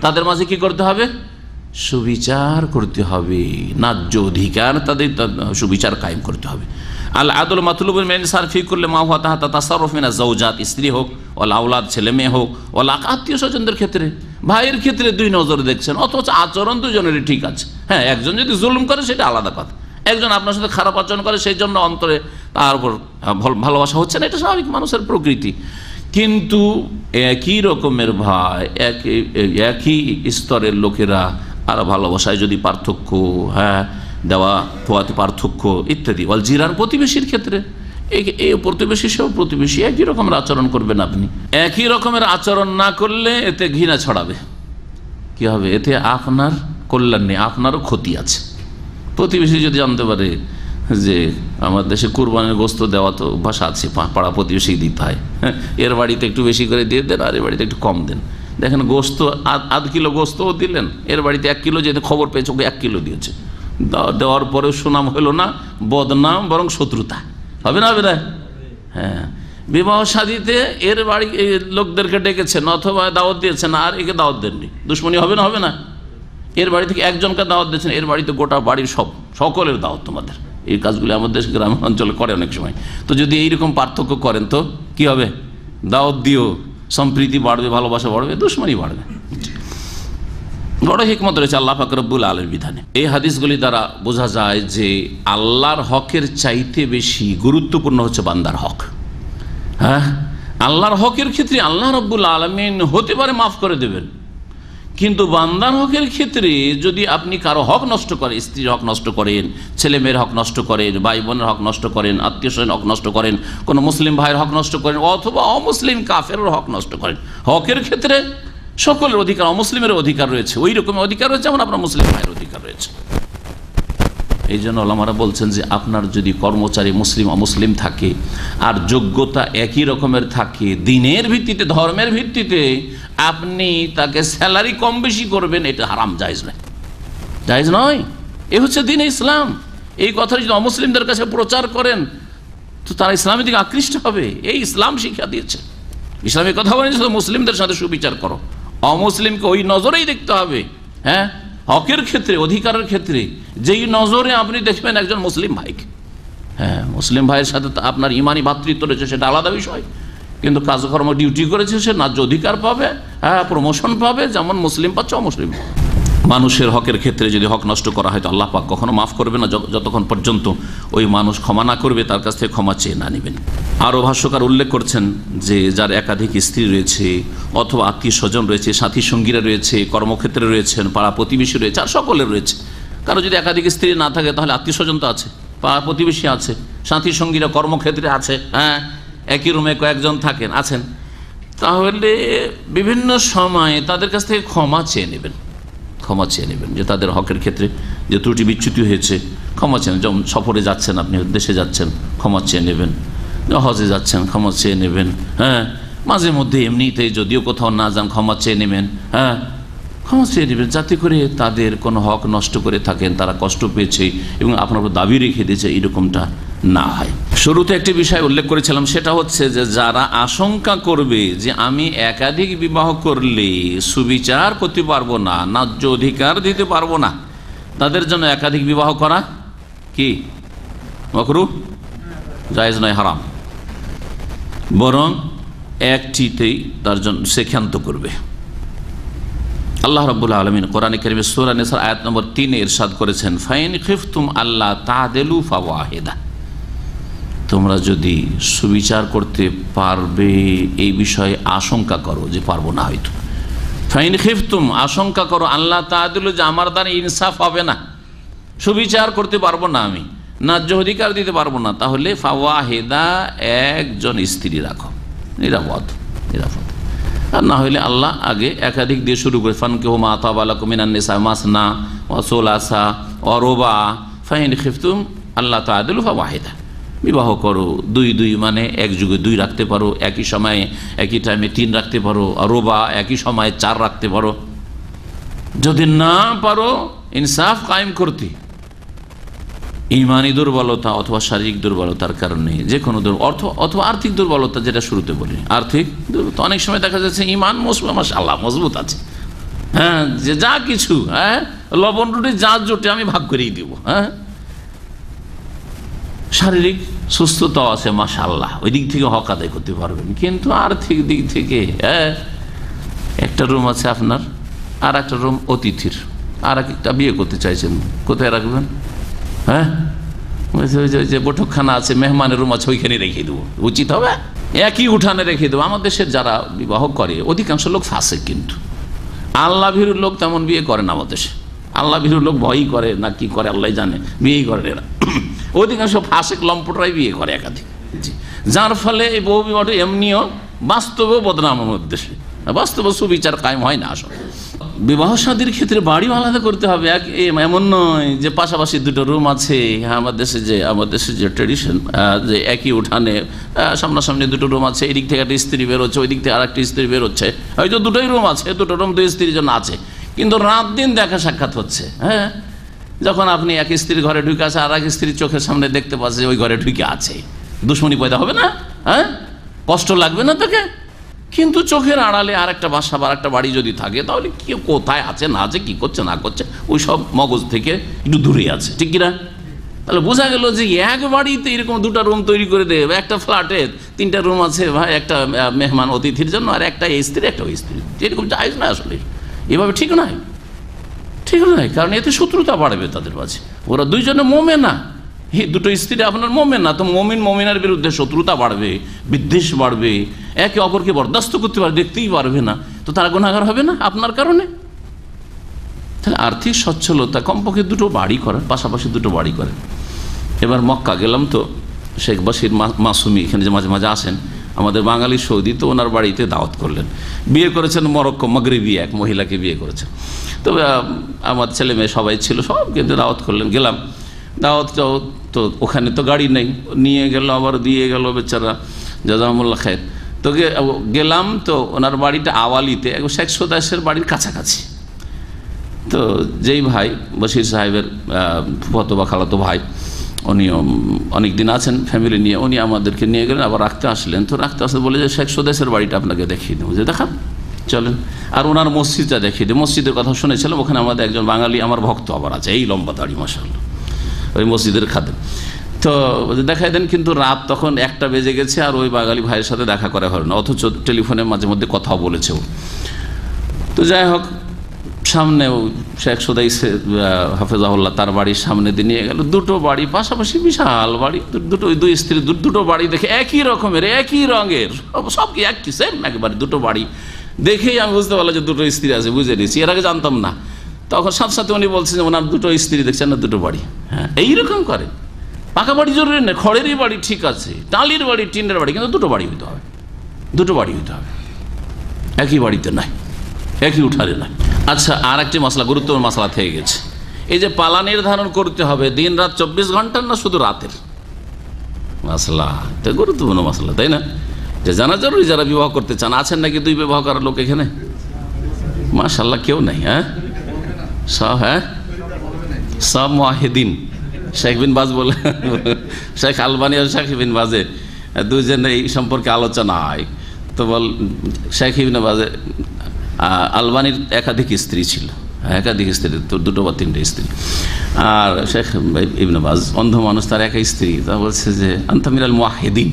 তাদের মাঝে কি করতে হবে সুবিচার করতে হবে ন্যায্য অধিকার তাদের সুবিচার কায়েম করতে হবে আল আদুল মাতলুবুল মেন ফি করলে মা হওয়া তাহা তাসারফ মিনা জৌজাত স্ত্রী হোক ওলা আউলাদ ছেলে মেয়ে হোক ওলা আত্মীয় স্বজনদের ক্ষেত্রে ভাইয়ের ক্ষেত্রে দুই নজর দেখছেন অথচ আচরণ দুজনেরই ঠিক আছে হ্যাঁ একজন যদি জুলুম করে সেটা আলাদা কথা একজন আপনার সাথে খারাপ আচরণ করে সেই জন্য অন্তরে তার উপর ভালোবাসা হচ্ছে না এটা স্বাভাবিক মানুষের প্রকৃতি কিন্তু একই রকমের ভাই একই একই স্তরের লোকেরা আর ভালোবাসায় যদি পার্থক্য হ্যাঁ দেওয়া খোয়াতে পার্থক্য ইত্যাদি বল জিরার প্রতিবেশীর ক্ষেত্রে এই প্রতিবেশী সেও প্রতিবেশী একই রকমের আচরণ করবেন আপনি একই রকমের আচরণ না করলে এতে ঘৃণা ছড়াবে কি হবে এতে আপনার কল্যাণ নেই আপনারও ক্ষতি আছে প্রতিবেশী যদি জানতে পারে যে আমার দেশে কোরবানের গোস্ত দেওয়া তো অভ্যাস আছে পাড়া প্রতিবেশী দিতে হয় হ্যাঁ এর বাড়িতে একটু বেশি করে দিয়ে দেন আর এর বাড়িতে একটু কম দেন দেখেন গোস্ত আধ কিলো গোস্তও দিলেন এর বাড়িতে এক কিলো যেতে খবর পেয়েছে ওকে এক কিলো দিয়েছে দেওয়ার পরেও সুনাম হলো না বদনাম বরং শত্রুতা হবে না হবে না হ্যাঁ বিবাহ সাদিতে এর বাড়ি লোকদেরকে ডেকেছেন অথবা দাওয়াত দিয়েছেন আর একে দাওয়াত দেননি দুশ্মনী হবে না হবে না এর বাড়ি থেকে একজনকে দাওয়াত দিয়েছেন এর বাড়িতে গোটা বাড়ির সব সকলের দাওয়াত তোমাদের এই কাজগুলি আমাদের গ্রাম অঞ্চলে করে অনেক সময় তো যদি এইরকম পার্থক্য করেন তো কি হবে দাওয়াত দিও সম্প্রীতি বাড়বে ভালোবাসা বাড়বে দুশ্মনী বাড়বে বড় হিকমত রয়েছে আল্লাহ ফাকরবুল আলের বিধানে এই হাদিসগুলি দ্বারা বোঝা যায় যে আল্লাহর হকের চাইতে বেশি গুরুত্বপূর্ণ হচ্ছে বান্দার হক হ্যাঁ আল্লাহর হকের ক্ষেত্রে আল্লাহ রব্বুল আলমিন হতে পারে মাফ করে দেবেন কিন্তু বান্দার হকের ক্ষেত্রে যদি আপনি কারো হক নষ্ট করেন স্ত্রীর হক নষ্ট করেন ছেলে মেয়ের হক নষ্ট করেন ভাই বোনের হক নষ্ট করেন আত্মীয় স্বজন হক নষ্ট করেন কোনো মুসলিম ভাইয়ের হক নষ্ট করেন অথবা অমুসলিম কাফেরও হক নষ্ট করেন হকের ক্ষেত্রে সকলের অধিকার অমুসলিমের অধিকার রয়েছে ওই রকম অধিকার রয়েছে যেমন আপনার মুসলিম ভাইয়ের অধিকার রয়েছে এই জন্য আলামারা বলছেন যে আপনার যদি কর্মচারী মুসলিম অমুসলিম থাকে আর যোগ্যতা একই রকমের থাকে দিনের ভিত্তিতে ধর্মের ভিত্তিতে আপনি তাকে স্যালারি কম বেশি করবেন এটা হারাম জায়জ নয় জায়জ নয় এ হচ্ছে দিন ইসলাম এই কথা যদি অমুসলিমদের কাছে প্রচার করেন তো তারা ইসলামের দিকে আকৃষ্ট হবে এই ইসলাম শিক্ষা দিয়েছে ইসলামের কথা বলেন মুসলিমদের সাথে সুবিচার করো অমুসলিমকে ওই নজরেই দেখতে হবে হ্যাঁ হকের ক্ষেত্রে অধিকারের ক্ষেত্রে যেই নজরে আপনি দেখবেন একজন মুসলিম ভাইকে হ্যাঁ মুসলিম ভাইয়ের সাথে আপনার ইমানি ভাতৃত্ব রয়েছে সেটা আলাদা বিষয় কিন্তু কাজকর্ম ডিউটি করেছে সে ন্যায্য অধিকার পাবে হ্যাঁ প্রমোশন পাবে যেমন মুসলিম পাচ্ছে অমুসলিম মানুষের হকের ক্ষেত্রে যদি হক নষ্ট করা হয় তো আল্লাহ পাক কখনো মাফ করবে না যতক্ষণ পর্যন্ত ওই মানুষ ক্ষমা না করবে তার কাছ থেকে ক্ষমা চেয়ে না নেবেন আরও ভাষ্যকার উল্লেখ করছেন যে যার একাধিক স্ত্রী রয়েছে অথবা আত্মীয় স্বজন রয়েছে সাথী সঙ্গীরা রয়েছে কর্মক্ষেত্রে রয়েছেন পাড়া প্রতিবেশী রয়েছে আর সকলে রয়েছে কারো যদি একাধিক স্ত্রী না থাকে তাহলে আত্মীয় স্বজন তো আছে পাড়া প্রতিবেশী আছে সাথী সঙ্গীরা কর্মক্ষেত্রে আছে হ্যাঁ একই রুমে কয়েকজন থাকেন আছেন তাহলে বিভিন্ন সময়ে তাদের কাছ থেকে ক্ষমা চেয়ে নেবেন ক্ষমা চেয়ে নেবেন যে তাদের হকের ক্ষেত্রে যে ত্রুটি বিচ্যুতি হয়েছে ক্ষমা চেয়ে যেমন সফরে যাচ্ছেন আপনি দেশে যাচ্ছেন ক্ষমা চেয়ে নেবেন হজে যাচ্ছেন ক্ষমা চেয়ে নেবেন হ্যাঁ মাঝে মধ্যে এমনিতে যদিও কোথাও না যান ক্ষমা চেয়ে নেবেন হ্যাঁ ক্ষমা চেয়ে নেবেন যাতে করে তাদের কোনো হক নষ্ট করে থাকেন তারা কষ্ট পেয়েছে এবং আপনার দাবি রেখে দিয়েছে এরকমটা না হয় শুরুতে একটি বিষয় উল্লেখ করেছিলাম সেটা হচ্ছে যে যারা আশঙ্কা করবে যে আমি একাধিক বিবাহ করলে সুবিচার করতে পারবো না ন্যায্য অধিকার দিতে পারবো না তাদের জন্য একাধিক বিবাহ করা কি মকরু জায়েজ নয় হারাম বরং একটিতেই তার জন্য সেক্ষান্ত করবে আল্লাহ রবুল্লা আলমিন কোরআন করিমে সুরানিসার আয়াত নম্বর তিনে ইরশাদ করেছেন ফাইন খিফতুম আল্লাহ তাহদেলু ফাওয়াহেদা তোমরা যদি সুবিচার করতে পারবে এই বিষয়ে আশঙ্কা করো যে পারবো না হয়তো ফাইন খিফতুম আশঙ্কা করো আল্লাহ তা দিল যে আমার দ্বারা ইনসাফ হবে না সুবিচার করতে পারবো না আমি ন্যায্য অধিকার দিতে পারবো না তাহলে ফাওয়াহেদা একজন স্ত্রী রাখো নিরাপদ নিরাপদ আর না হলে আল্লাহ আগে একাধিক দিয়ে শুরু করে ফান কেউ মাথা বালা কুমিনান্নেসা মাসনা অসোলাসা অরোবা ফাইন খিফতুম আল্লাহ তা তাহাদিল ফাওয়াহেদা বিবাহ করো দুই দুই মানে এক যুগে দুই রাখতে পারো একই সময়ে একই টাইমে তিন রাখতে পারো রোবা একই সময়ে চার রাখতে পারো যদি না পারো ইনসাফ কায়েম করতে ইমানি দুর্বলতা অথবা শারীরিক দুর্বলতার কারণে যে কোনো অর্থ অথবা আর্থিক দুর্বলতা যেটা শুরুতে বলি আর্থিক দুর্বলতা অনেক সময় দেখা যাচ্ছে ইমান মজবুত মাসাল্লাহ মজবুত আছে হ্যাঁ যে যা কিছু হ্যাঁ লবণ রুটি যা জোটে আমি ভাগ করিয়ে দিব হ্যাঁ শারীরিক সুস্থতাও আছে মাসাল্লাহ ওই দিক থেকে হক আদায় করতে পারবেন কিন্তু আর্থিক দিক থেকে হ্যাঁ একটা রুম আছে আপনার আর একটা রুম অতিথির আর একটা বিয়ে করতে চাইছেন কোথায় রাখবেন হ্যাঁ যে বৈঠকখানা আছে মেহমানের রুম আছে ওইখানে রেখে দেবো উচিত হবে একই উঠানে রেখে দেবো আমাদের দেশের যারা বিবাহ করে অধিকাংশ লোক ফাঁসে কিন্তু আল্লাহ ভীরুর লোক তেমন বিয়ে করে না আমাদের দেশে আল্লাহ ভীরুর লোক ভয়ই করে না কি করে আল্লাহ জানে বিয়েই করে এরা অধিকাংশ ফাঁসেক লম্পটরাই বিয়ে করে একাধিক যার ফলে এই বহু বিবাহ এমনিও বাস্তবেও বদনাম উদ্দেশ্যে বাস্তব সুবিচার কায়েম হয় না আসলে বিবাহ সাদীর ক্ষেত্রে বাড়িও আলাদা করতে হবে এক এমন নয় যে পাশাপাশি দুটো রুম আছে আমার দেশে যে আমার দেশে যে ট্রেডিশন যে একই উঠানে সামনাসামনি দুটো রুম আছে এদিক থেকে একটা স্ত্রী বেরোচ্ছে ওই দিক থেকে আর একটা স্ত্রী বেরোচ্ছে হয়তো দুটোই রুম আছে দুটো রুম দুই স্ত্রীর জন্য আছে কিন্তু রাত দিন দেখা সাক্ষাৎ হচ্ছে হ্যাঁ যখন আপনি এক স্ত্রীর ঘরে ঢুকে আছে আর এক স্ত্রীর চোখের সামনে দেখতে পাচ্ছে যে ওই ঘরে ঢুকে আছে দুশ্মনী পয়দা হবে না হ্যাঁ কষ্ট লাগবে না তোকে কিন্তু চোখের আড়ালে আর একটা বাসা বা একটা বাড়ি যদি থাকে তাহলে কে কোথায় আছে না আছে কি করছে না করছে ওই সব মগজ থেকে একটু দূরে আছে ঠিক কিনা তাহলে বোঝা গেল যে এক বাড়িতে এরকম দুটা রুম তৈরি করে দেবে একটা ফ্ল্যাটে তিনটা রুম আছে ভাই একটা মেহমান অতিথির জন্য আর একটা স্ত্রী একটা ওই স্ত্রী এরকম যাই না আসলে এভাবে ঠিক নয় ঠিক নয় কারণ এতে শত্রুতা বাড়বে তাদের মাঝে ওরা দুইজনে মোমে না দুটো স্ত্রী আপনার মোমে না তো মমিন মমিনার বিরুদ্ধে শত্রুতা বাড়বে বিদ্বেষ বাড়বে একে অপরকে বরদাস্ত করতে পারবে দেখতেই পারবে না তো তারা গুণাগার হবে না আপনার কারণে তাহলে আর্থিক সচ্ছলতা কমপক্ষে দুটো বাড়ি করেন পাশাপাশি দুটো বাড়ি করেন এবার মক্কা গেলাম তো শেখ বাসির মাসুমি এখানে যে মাঝে মাঝে আসেন আমাদের বাঙালি সৌদি তো ওনার বাড়িতে দাওয়াত করলেন বিয়ে করেছেন মরক্কো মগরিবি এক মহিলাকে বিয়ে করেছেন তবে আমার ছেলে মেয়ে সবাই ছিল সব কিন্তু দাওয়াত করলেন গেলাম দাওয়াত টাওয়াত তো ওখানে তো গাড়ি নেই নিয়ে গেল আবার দিয়ে গেল বেচারা জাজামুল্লা খায়ের তো গেলাম তো ওনার বাড়িটা আওয়ালিতে শেখ সোদাসের বাড়ির কাছাকাছি তো যেই ভাই বশির সাহেবের বা খালাতো ভাই উনি অনেক দিন আছেন ফ্যামিলি নিয়ে উনি আমাদেরকে নিয়ে গেলেন আবার রাখতে আসলেন তো রাখতে আসলে বলে যে শেখ স্বদেশের বাড়িটা আপনাকে দেখিয়ে দেবো যে দেখান চলেন আর ওনার মসজিদটা দেখিয়ে দিই মসজিদের কথা শুনেছিলাম ওখানে আমাদের একজন বাঙালি আমার ভক্ত আবার আছে এই লম্বা দাড়ি মশাল ওই মসজিদের খাদে তো দেখাই দেন কিন্তু রাত তখন একটা বেজে গেছে আর ওই বাঙালি ভাইয়ের সাথে দেখা করা হয় না অথচ টেলিফোনে মাঝে মধ্যে কথাও বলেছে তো যাই হোক সামনে শেখ সুদাই হাফেজাহুল্লাহ তার বাড়ির সামনে দিয়ে নিয়ে গেল দুটো বাড়ি পাশাপাশি বিশাল বাড়ি দুটো দুই স্ত্রী দুটো বাড়ি দেখে একই রকমের একই রঙের সব কি একই সেম একবারে দুটো বাড়ি দেখেই আমি বুঝতে পারলাম যে দুটো স্ত্রী আছে বুঝে নিয়েছি এর আগে জানতাম না তখন সাথে সাথে উনি বলছেন যে ওনার দুটো স্ত্রী দেখছেন না দুটো বাড়ি হ্যাঁ এইরকম করে পাকা বাড়ি জরুরি না খড়েরই বাড়ি ঠিক আছে টালির বাড়ি টিনের বাড়ি কিন্তু দুটো বাড়ি হইতে হবে দুটো বাড়ি হইতে হবে একই বাড়িতে নয় একই উঠারে না আচ্ছা আর একটি মশলা গুরুত্বপূর্ণ মশলা থেকে গেছে এই যে পালা নির্ধারণ করতে হবে দিন রাত চব্বিশ ঘন্টার না শুধু রাতের মশলা এটা গুরুত্বপূর্ণ মশলা তাই না যে জানা জরুরি যারা বিবাহ করতে চান আছেন নাকি দুই বিবাহ করার লোক এখানে মাশাল্লাহ কেউ নাই হ্যাঁ সব হ্যাঁ সব মহেদিন শেখ বিন বাজ বলে শেখ আলবানি আর শেখ বিন বাজে দুজনে এই সম্পর্কে আলোচনা হয় তো বল শেখ বিন বাজে আলবানির একাধিক স্ত্রী ছিল একাধিক স্ত্রী তো দুটো বা তিনটে স্ত্রী আর শেখ ইবনবাজ অন্ধ মানুষ তার একা স্ত্রী তা বলছে যে আন্তামির আল মোয়াহেদিন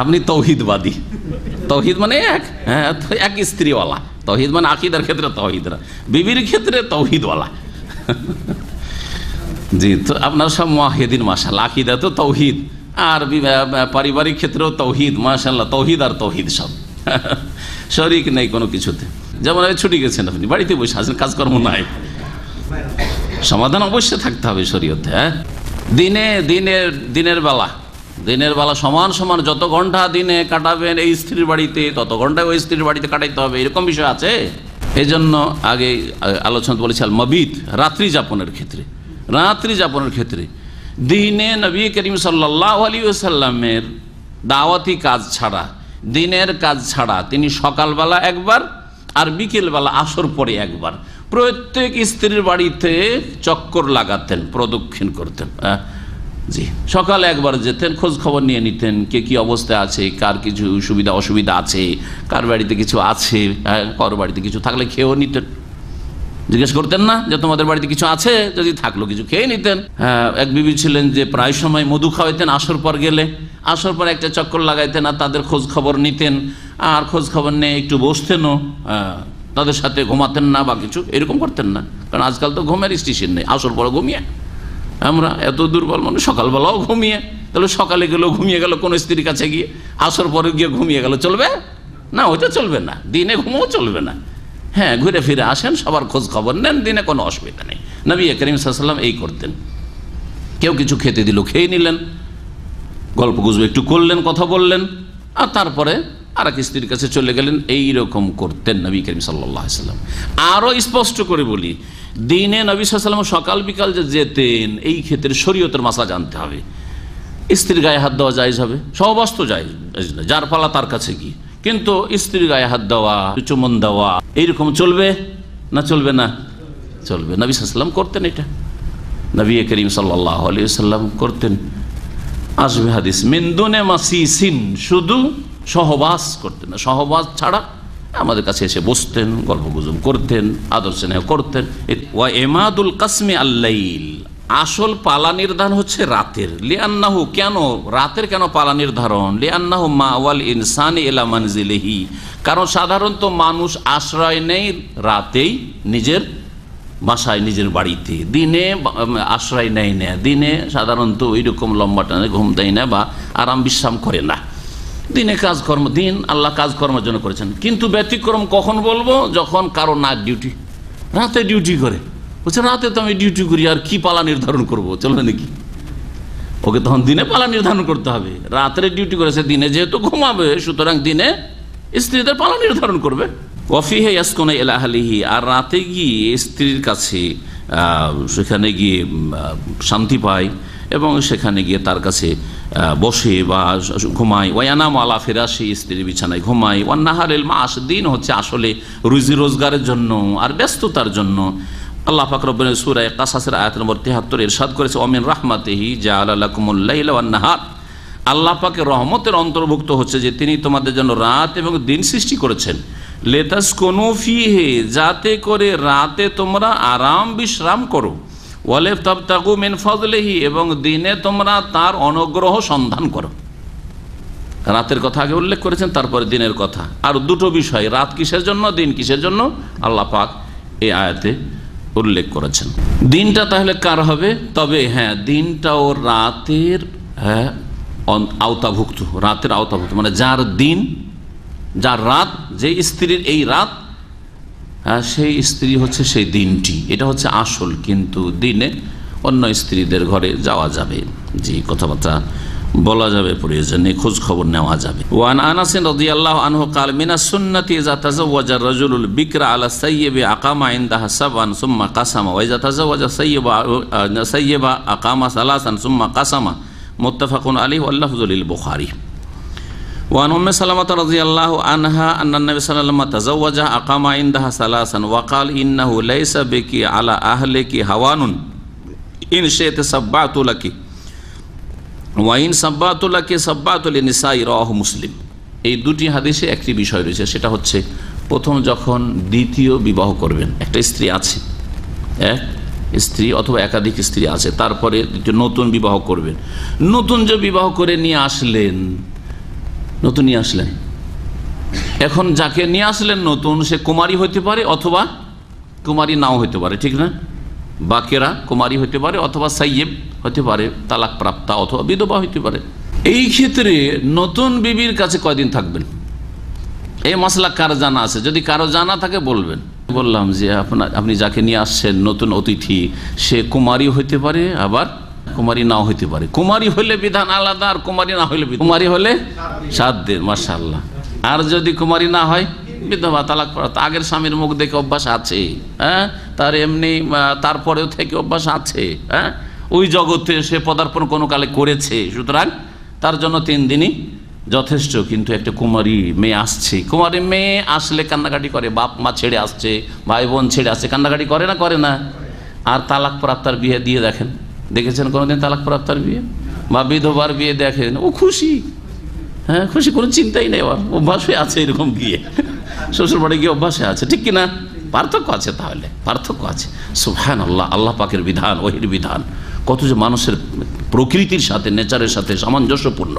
আপনি তৌহিদবাদী তৌহিদ মানে এক হ্যাঁ এক স্ত্রীওয়ালা তৌহিদ মানে আকিদার ক্ষেত্রে তৌহিদরা বিবির ক্ষেত্রে তৌহিদওয়ালা জি তো আপনার সব মহেদিন মাসাল আকিদা তো তৌহিদ আর পারিবারিক ক্ষেত্রেও তৌহিদ মাসাল্লাহ তৌহিদ আর তৌহিদ সব শরিক নেই কোনো কিছুতে যেমন ছুটি গেছেন আপনি বাড়িতে বসে আছেন কাজকর্ম নাই সমাধান অবশ্যই থাকতে হবে শরীয়তে হ্যাঁ দিনে দিনের দিনের বেলা দিনের বেলা সমান সমান যত ঘন্টা দিনে কাটাবেন এই স্ত্রীর বাড়িতে তত ঘন্টা ওই স্ত্রীর বাড়িতে কাটাইতে হবে এরকম বিষয় আছে এই জন্য আগে আলোচনা বলেছিলাম মবিত রাত্রি যাপনের ক্ষেত্রে রাত্রি যাপনের ক্ষেত্রে দিনে নবী করিম সাল্লাহ আলী সাল্লামের দাওয়াতি কাজ ছাড়া দিনের কাজ ছাড়া তিনি সকালবেলা একবার আর বিকেলবেলা আসর পরে একবার প্রত্যেক স্ত্রীর বাড়িতে চক্কর লাগাতেন প্রদক্ষিণ করতেন হ্যাঁ? জি সকালে একবার যেতেন খোঁজ খবর নিয়ে নিতেন কে কি অবস্থায় আছে কার কিছু সুবিধা অসুবিধা আছে কার বাড়িতে কিছু আছে হ্যাঁ? কার বাড়িতে কিছু থাকলে খেয়েও নিতেন জিজ্ঞেস করতেন না যে তোমাদের বাড়িতে কিছু আছে যদি থাকলো কিছু খেয়ে নিতেন হ্যাঁ, এক বিবি ছিলেন যে প্রায় সময় মধু খাওয়াইতেন আসর পর গেলে আসর পর একটা চক্কর লাগাইতেন আর তাদের খোঁজ খবর নিতেন আর খোঁজ খবর নিয়ে একটু বসতেনও হ্যাঁ, তাদের সাথে ঘুমাতেন না বা কিছু এরকম করতেন না কারণ আজকাল তো ঘুমের স্টেশন নেই আসর পর ঘুমিয়ে আমরা এত দুর্বল মানে সকালবেলাও ঘুমিয়ে তাহলে সকালে গেলেও ঘুমিয়ে গেল কোনো স্ত্রীর কাছে গিয়ে আসর পরে গিয়ে ঘুমিয়ে গেল চলবে না ওইটা চলবে না দিনে ঘুমও চলবে না হ্যাঁ ঘুরে ফিরে আসেন সবার খোঁজ খবর নেন দিনে কোনো অসুবিধা নেই নবী করিম সাল্লাম এই করতেন কেউ কিছু খেতে দিল খেয়ে নিলেন গল্প গুজব একটু করলেন কথা বললেন আর তারপরে আর এক স্ত্রীর কাছে চলে গেলেন এই রকম করতেন নবী করিম সাল্লাম আরও স্পষ্ট করে বলি দিনে নবী সাল্লাম সকাল বিকাল যে যেতেন এই ক্ষেত্রে শরীয়তের মাসা জানতে হবে স্ত্রীর গায়ে হাত দেওয়া যাইজ হবে সহবাস্ত যায় যার পালা তার কাছে গিয়ে কিন্তু স্ত্রীর গায়ে হাত দেওয়া চুমন দেওয়া এইরকম চলবে না চলবে না চলবে নবী সাল্লাম করতেন এটা নবী করিম সাল্লাহ আলী সাল্লাম করতেন আসবে হাদিস মিন্দুনে মাসিসিন শুধু সহবাস করতেন না সহবাস ছাড়া আমাদের কাছে এসে বসতেন গল্প গুজব করতেন আদর্শ করতেন ওয়া এমাদুল কাসমে আল্লাইল আসল পালা নির্ধারণ হচ্ছে রাতের লিয়ান্নাহু কেন রাতের কেন পালা নির্ধারণ লিয়ান্নাহু মাওয়াল ইনসান এলামানজিলেহি কারণ সাধারণত মানুষ আশ্রয় নেই রাতেই নিজের বাসায় নিজের বাড়িতে দিনে আশ্রয় নেয় না দিনে সাধারণত ওই রকম লম্বা টানে ঘুম দেয় না বা আরাম বিশ্রাম করে না দিনে কাজকর্ম দিন আল্লাহ কাজকর্মের জন্য করেছেন কিন্তু ব্যতিক্রম কখন বলবো যখন কারো না ডিউটি রাতে ডিউটি করে বলছে রাতে তো আমি ডিউটি করি আর কি পালা নির্ধারণ করব চলবে নাকি ওকে তখন দিনে পালা নির্ধারণ করতে হবে রাত্রে ডিউটি করেছে দিনে যেহেতু ঘুমাবে সুতরাং দিনে স্ত্রীদের পালা নির্ধারণ করবে কফি ইয়াসকোনা এলাহালিহি আর রাতে গিয়ে স্ত্রীর কাছে সেখানে গিয়ে শান্তি পায় এবং সেখানে গিয়ে তার কাছে বসে বা ঘুমায় ওয়ানাম আলা সেই স্ত্রীর বিছানায় ঘুমায় এল মাস দিন হচ্ছে আসলে রুজি রোজগারের জন্য আর ব্যস্ততার জন্য আল্লাহ ফাকরবিন সুরায় কাসাসের আয়াত নম্বর তেহাত্তর ইরশাদ করেছে অমিন রাহমাতেহি জা আল্লাহমুল্লাহার আল্লাহ পাকে রহমতের অন্তর্ভুক্ত হচ্ছে যে তিনি তোমাদের জন্য রাত এবং দিন সৃষ্টি করেছেন লেতাস কোনো ফিহে যাতে করে রাতে তোমরা আরাম বিশ্রাম করো ওয়ালেফ তাবতাকু মিন ফজলেহি এবং দিনে তোমরা তার অনুগ্রহ সন্ধান করো রাতের কথা আগে উল্লেখ করেছেন তারপরে দিনের কথা আর দুটো বিষয় রাত কিসের জন্য দিন কিসের জন্য আল্লাহ পাক এই আয়াতে উল্লেখ করেছেন দিনটা তাহলে কার হবে তবে হ্যাঁ দিনটা ও রাতের হ্যাঁ আওতাভুক্ত রাতের আওতাভুক্ত মানে যার দিন যার রাত যে স্ত্রীর এই রাত হ্যাঁ সেই স্ত্রী হচ্ছে সেই দিনটি এটা হচ্ছে আসল কিন্তু দিনে অন্য স্ত্রীদের ঘরে যাওয়া যাবে যে কথাবার্তা বলা যাবে প্রয়োজনে খোঁজ খবর নেওয়া যাবে ওয়ান আনাসিন রাদিয়াল্লাহু আনহু قال من السنه اذا تزوج الرجل البكر على السيب اقام عندها سبعا ثم قسم واذا تزوج السيب سيب اقام ثلاثا ثم قسم متفق عليه واللفظ للبخاري وعن ام سلمة رضي الله عنها ان النبي صلى الله عليه وسلم تزوجها اقام عندها ثلاثا وقال انه ليس بك على اهلك هوان ان شئت سبعت لك ওয়াইন সাব্বাতুল্লাহকে সাব্বাতুল নিসাই রহ মুসলিম এই দুটি হাদিসে একটি বিষয় রয়েছে সেটা হচ্ছে প্রথম যখন দ্বিতীয় বিবাহ করবেন একটা স্ত্রী আছে এক স্ত্রী অথবা একাধিক স্ত্রী আছে তারপরে নতুন বিবাহ করবেন নতুন যে বিবাহ করে নিয়ে আসলেন নতুন নিয়ে আসলেন এখন যাকে নিয়ে আসলেন নতুন সে কুমারী হতে পারে অথবা কুমারী নাও হতে পারে ঠিক না বাকেরা কুমারী হতে পারে অথবা সাইয়েব হতে পারে তালাক প্রাপ্তা অথবা বিধবা হতে পারে এই ক্ষেত্রে নতুন বিবির কাছে কয়দিন থাকবেন এই মশলা কার জানা আছে যদি কারো জানা থাকে বলবেন বললাম যে আপনার আপনি যাকে নিয়ে আসছেন নতুন অতিথি সে কুমারী হতে পারে আবার কুমারী নাও হইতে পারে কুমারী হলে বিধান আলাদা আর কুমারী না হলে কুমারী হলে সাত দিন মার্শাল্লাহ আর যদি কুমারী না হয় বিধবা তালাক আগের স্বামীর মুখ দেখে অভ্যাস আছে হ্যাঁ তার এমনি তারপরেও থেকে অভ্যাস আছে হ্যাঁ ওই জগতে সে পদার্পণ কোনো কালে করেছে সুতরাং তার জন্য তিন দিনই যথেষ্ট কিন্তু একটা কুমারী মেয়ে আসছে কুমারী মেয়ে আসলে কান্নাকাটি করে বাপ মা ছেড়ে আসছে ভাই বোন ছেড়ে আসছে কান্নাকাটি করে না করে না আর তালাক প্রাপ্তার বিয়ে দিয়ে দেখেন দেখেছেন কোনোদিন তালাক প্রাপ্তার বিয়ে বা বিধবার বিয়ে দেখেন ও খুশি হ্যাঁ খুশি কোনো চিন্তাই নেই আবার অভ্যাস হয়ে আছে এরকম গিয়ে শ্বশুর বাড়ি গিয়ে অভ্যাসে আছে ঠিক কিনা পার্থক্য আছে তাহলে পার্থক্য আছে সুফহান আল্লাহ আল্লাহ পাকের বিধান ওহির বিধান কত যে মানুষের প্রকৃতির সাথে নেচারের সাথে সামঞ্জস্যপূর্ণ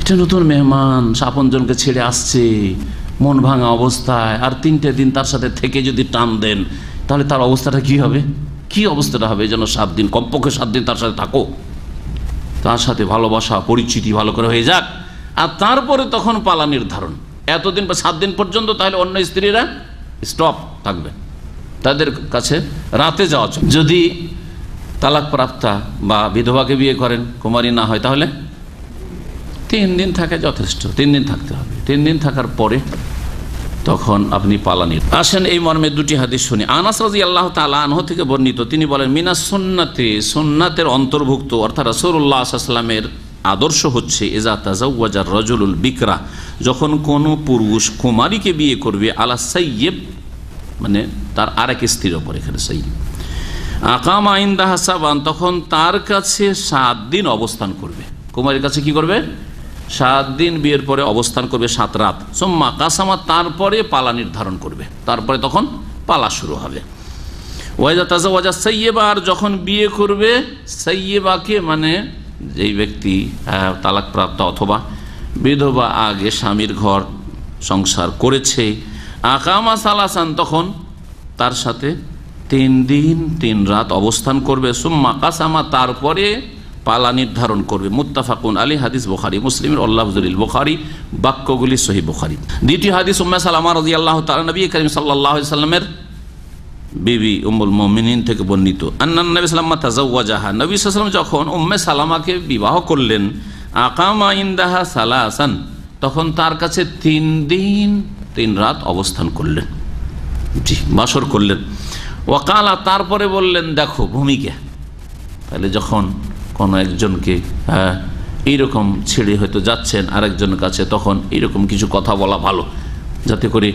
এটা নতুন মেহমান সাপনজনকে ছেড়ে আসছে মন ভাঙা অবস্থায় আর তিনটে দিন তার সাথে থেকে যদি টান দেন তাহলে তার অবস্থাটা কি হবে কি অবস্থাটা হবে যেন সাত দিন কমপক্ষে সাত দিন তার সাথে থাকো তার সাথে ভালোবাসা পরিচিতি ভালো করে হয়ে যাক আর তারপরে তখন পালা নির্ধারণ এতদিন বা সাত দিন পর্যন্ত তাহলে অন্য স্ত্রীরা স্টপ থাকবে তাদের কাছে রাতে যাওয়া চলে যদি তালাক প্রাপ্তা বা বিধবাকে বিয়ে করেন কুমারী না হয় তাহলে তিন দিন থাকে যথেষ্ট তিন দিন থাকতে হবে তিন দিন থাকার পরে তখন আপনি পালানি আসেন এই মর্মে দুটি হাদিস শুনি আনাস রাজি আল্লাহ তালাহ থেকে বর্ণিত তিনি বলেন মিনা সুন্নাতে সুন্নাতের অন্তর্ভুক্ত অর্থাৎ রসুল্লাহ আসলামের আদর্শ হচ্ছে এজা তাজাউজার রজলুল বিকরা যখন কোনো পুরুষ কুমারীকে বিয়ে করবে আলা সাইয়েব মানে তার আর এক স্ত্রীর ওপর এখানে সাইয়েব আকাম আইন্দা হাসাবান তখন তার কাছে সাত দিন অবস্থান করবে কুমারীর কাছে কি করবে সাত দিন বিয়ের পরে অবস্থান করবে সাত রাত সোম্মা কাসামা তারপরে পালা নির্ধারণ করবে তারপরে তখন পালা শুরু হবে ওয়াজা তাজা ওয়াজা সৈয়েবা আর যখন বিয়ে করবে সৈয়েবাকে মানে যেই ব্যক্তি তালাকপ্রাপ্ত অথবা বিধবা আগে স্বামীর ঘর সংসার করেছে আকামা সালাসান তখন তার সাথে তিন দিন তিন রাত অবস্থান করবে সুম্মা কাসামা তারপরে পালা নির্ধারণ করবে মুত্তাফাকুন আলী হাদিস বোখারি মুসলিমের আল্লাহজুল বোখারি বাক্যগুলি সহি বোখারি দ্বিতীয় হাদিস উম্মা সালামা রাজি আল্লাহ তালা নবী করিম সাল্লাহ সাল্লামের বিবি উমুল মমিনিন থেকে বর্ণিত আন্নান নবী নবী যখন উম্মে সালামাকে বিবাহ করলেন আকামা ইন্দাহা সালাসান তখন তার কাছে তিন দিন তিন রাত অবস্থান করলেন জি বাসর করলেন ওয়াকালা তারপরে বললেন দেখো ভূমিকা তাহলে যখন কোনো একজনকে হ্যাঁ, এইরকম ছেড়ে হয়তো যাচ্ছেন আরেকজনের কাছে তখন এইরকম কিছু কথা বলা ভালো যাতে করে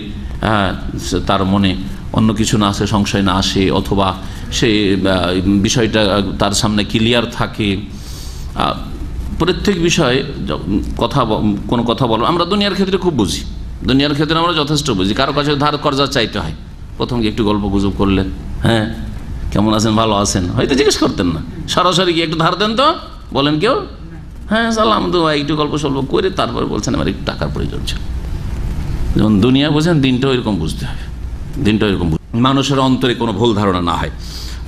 হ্যাঁ, তার মনে অন্য কিছু না আসে সংশয় না আসে অথবা সে বিষয়টা তার সামনে ক্লিয়ার থাকে প্রত্যেক বিষয়ে কথা কোনো কথা বলো আমরা দুনিয়ার ক্ষেত্রে খুব বুঝি দুনিয়ার ক্ষেত্রে আমরা যথেষ্ট বুঝি কারো কাছে ধার করজা চাইতে হয় প্রথম একটু গল্প গুজব করলেন হ্যাঁ কেমন আছেন ভালো আছেন হয়তো জিজ্ঞেস করতেন না সরাসরি গিয়ে একটু ধার দেন তো বলেন কেউ হ্যাঁ সালাম তো একটু গল্প সল্প করে তারপরে বলছেন আমার একটু টাকার প্রয়োজন ছিল যেমন দুনিয়া বোঝেন দিনটাও এরকম বুঝতে হবে দিনটা এরকম মানুষের অন্তরে কোনো ভুল ধারণা না হয়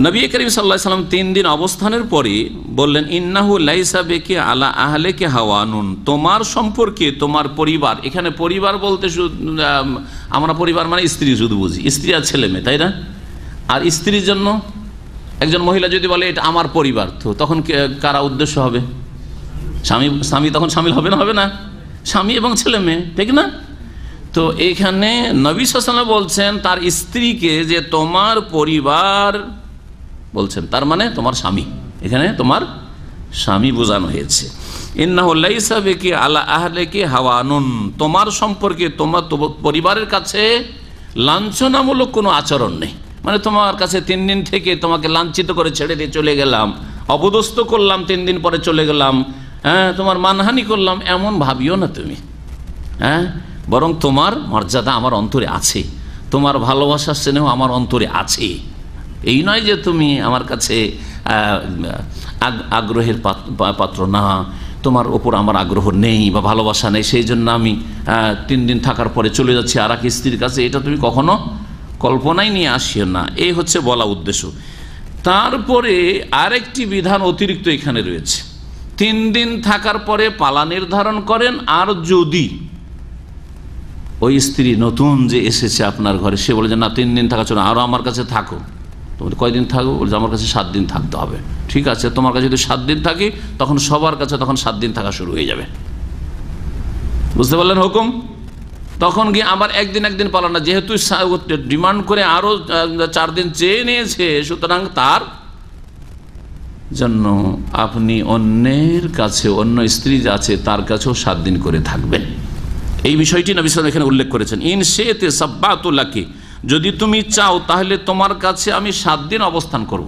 নবী করিম সাল্লাহ সাল্লাম তিন দিন অবস্থানের পরে বললেন ইন্নাহু লাইসা বেকে আলা আহলে কে হাওয়ানুন তোমার সম্পর্কে তোমার পরিবার এখানে পরিবার বলতে আমরা পরিবার মানে স্ত্রী শুধু বুঝি স্ত্রী আর ছেলে মেয়ে তাই না আর স্ত্রীর জন্য একজন মহিলা যদি বলে এটা আমার পরিবার তো তখন কারা উদ্দেশ্য হবে স্বামী স্বামী তখন সামিল হবে না হবে না স্বামী এবং ছেলে মেয়ে ঠিক না তো এখানে নবী শাসনা বলছেন তার স্ত্রীকে যে তোমার পরিবার বলছেন তার মানে তোমার স্বামী এখানে তোমার স্বামী বোঝানো হয়েছে ইন্নাহ্লাইসাবেকি আলা আহলেকি হাওয়ানুন তোমার সম্পর্কে তোমার পরিবারের কাছে লাঞ্ছনামূলক কোনো আচরণ নেই মানে তোমার কাছে তিন দিন থেকে তোমাকে লাঞ্ছিত করে ছেড়ে দিয়ে চলে গেলাম অবদস্ত করলাম তিন দিন পরে চলে গেলাম হ্যাঁ তোমার মানহানি করলাম এমন ভাবিও না তুমি হ্যাঁ বরং তোমার মর্যাদা আমার অন্তরে আছে তোমার ভালোবাসার স্নেহ আমার অন্তরে আছে এই নয় যে তুমি আমার কাছে আগ্রহের পাত্র না তোমার ওপর আমার আগ্রহ নেই বা ভালোবাসা নেই সেই জন্য আমি তিন দিন থাকার পরে চলে যাচ্ছি আর এক স্ত্রীর কাছে এটা তুমি কখনো কল্পনাই নিয়ে আসিও না এই হচ্ছে বলা উদ্দেশ্য তারপরে আরেকটি বিধান অতিরিক্ত এখানে রয়েছে তিন দিন থাকার পরে পালা নির্ধারণ করেন আর যদি ওই স্ত্রী নতুন যে এসেছে আপনার ঘরে সে বলে যে না তিন দিন থাকা চলো আরও আমার কাছে থাকো তোমার কয়দিন থাকো বলছে আমার কাছে সাত দিন থাকতে হবে ঠিক আছে তোমার কাছে যদি সাত দিন থাকি তখন সবার কাছে তখন সাত দিন থাকা শুরু হয়ে যাবে বুঝতে পারলেন হুকুম তখন গিয়ে আবার একদিন একদিন পালন না যেহেতু ডিমান্ড করে আরও চার দিন চেয়ে নিয়েছে সুতরাং তার জন্য আপনি অন্যের কাছে অন্য স্ত্রী আছে তার কাছেও সাত দিন করে থাকবেন এই বিষয়টি নবী এখানে উল্লেখ করেছেন ইন সেতে সাব্বাতুল্লাহকে যদি তুমি চাও তাহলে তোমার কাছে আমি সাত দিন অবস্থান করব।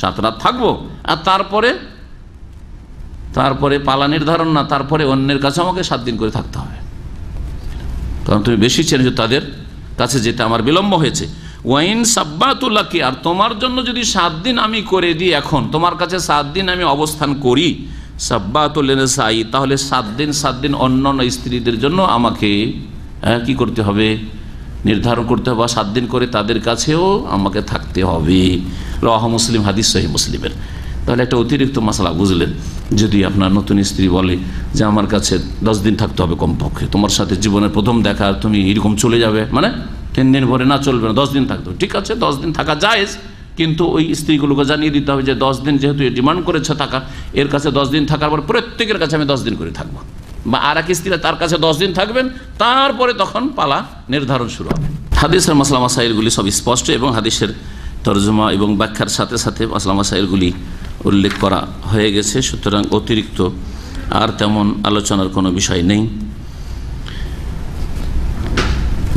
সাত রাত থাকবো আর তারপরে তারপরে পালা নির্ধারণ না তারপরে অন্যের কাছে আমাকে সাত দিন করে থাকতে হবে কারণ তুমি বেশি চেনেছো তাদের কাছে যেতে আমার বিলম্ব হয়েছে ওয়াইন সাব্বাতুল্লাহকে আর তোমার জন্য যদি সাত দিন আমি করে দিই এখন তোমার কাছে সাত দিন আমি অবস্থান করি সাব্বাতুলেনসাই তাহলে সাত দিন সাত দিন অন্য অন্য স্ত্রীদের জন্য আমাকে হ্যাঁ, কি করতে হবে নির্ধারণ করতে হবে সাত দিন করে তাদের কাছেও আমাকে থাকতে হবে রহ মুসলিম হাদিস সহি মুসলিমের তাহলে একটা অতিরিক্ত মশলা বুঝলেন যদি আপনার নতুন স্ত্রী বলে যে আমার কাছে দশ দিন থাকতে হবে কমপক্ষে তোমার সাথে জীবনের প্রথম দেখা তুমি এরকম চলে যাবে মানে তিন দিন ভরে না চলবে না দশ দিন থাকতে হবে ঠিক আছে দশ দিন থাকা যায় কিন্তু ওই স্ত্রীগুলোকে জানিয়ে দিতে হবে যে দশ দিন যেহেতু ডিমান্ড করেছে টাকা এর কাছে দশ দিন থাকার পর প্রত্যেকের কাছে আমি দশ দিন করে থাকবো বা আর এক স্ত্রীরা তার কাছে দশ দিন থাকবেন তারপরে তখন পালা নির্ধারণ শুরু হবে হাদিসের মাসলামা মাসাইলগুলি সব স্পষ্ট এবং হাদিসের তর্জমা এবং ব্যাখ্যার সাথে সাথে মাসলামা মাসাইলগুলি উল্লেখ করা হয়ে গেছে সুতরাং অতিরিক্ত আর তেমন আলোচনার কোনো বিষয় নেই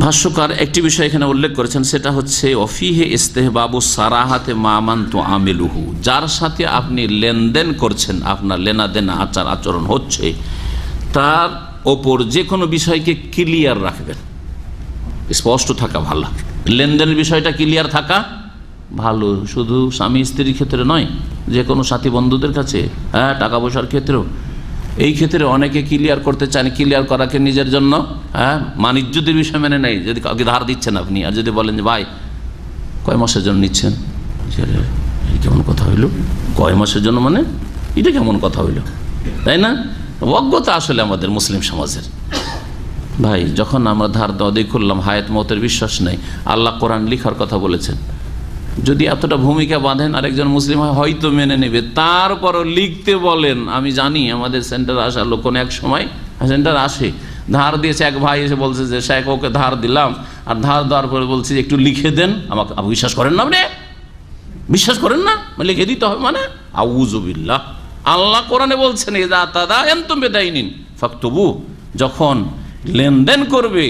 ভাষ্যকার একটি বিষয় এখানে উল্লেখ করেছেন সেটা হচ্ছে অফিহে ইস্তেহবাবু সারাহাতে মামান্ত আমিলুহু যার সাথে আপনি লেনদেন করছেন আপনার লেনাদেনা আচার আচরণ হচ্ছে তার ওপর যে কোনো বিষয়কে ক্লিয়ার রাখবেন স্পষ্ট থাকা ভালো লেনদেনের বিষয়টা ক্লিয়ার থাকা ভালো শুধু স্বামী স্ত্রীর ক্ষেত্রে নয় যে কোনো সাথী বন্ধুদের কাছে হ্যাঁ টাকা পয়সার ক্ষেত্রেও এই ক্ষেত্রে অনেকে ক্লিয়ার করতে চান ক্লিয়ার করাকে নিজের জন্য হ্যাঁ মানিজ্যদের বিষয় মেনে নেই যদি কাউকে ধার দিচ্ছেন আপনি আর যদি বলেন যে ভাই কয় মাসের জন্য নিচ্ছেন কেমন কথা হইল কয় মাসের জন্য মানে এটা কেমন কথা হইল তাই না অজ্ঞতা আসলে আমাদের মুসলিম সমাজের ভাই যখন আমরা ধার দেওয়া দিয়ে করলাম হায়াত মতের বিশ্বাস নেই আল্লাহ কোরআন লিখার কথা বলেছেন যদি এতটা ভূমিকা বাঁধেন আরেকজন মুসলিম হয়তো মেনে নেবে তারপরও লিখতে বলেন আমি জানি আমাদের সেন্টার আসার লোক এক সময় সেন্টার আসে ধার দিয়েছে এক ভাই এসে বলছে যে শেখ ওকে ধার দিলাম আর ধার দেওয়ার পরে বলছি একটু লিখে দেন আমাকে বিশ্বাস করেন না আপনি বিশ্বাস করেন না মানে লিখে দিতে হবে মানে আউজুবিল্লা আল্লাহ কোরআনে বলছেন এ দাদা এন্তম বেদাইনিন ফাকতুবু যখন লেনদেন করবে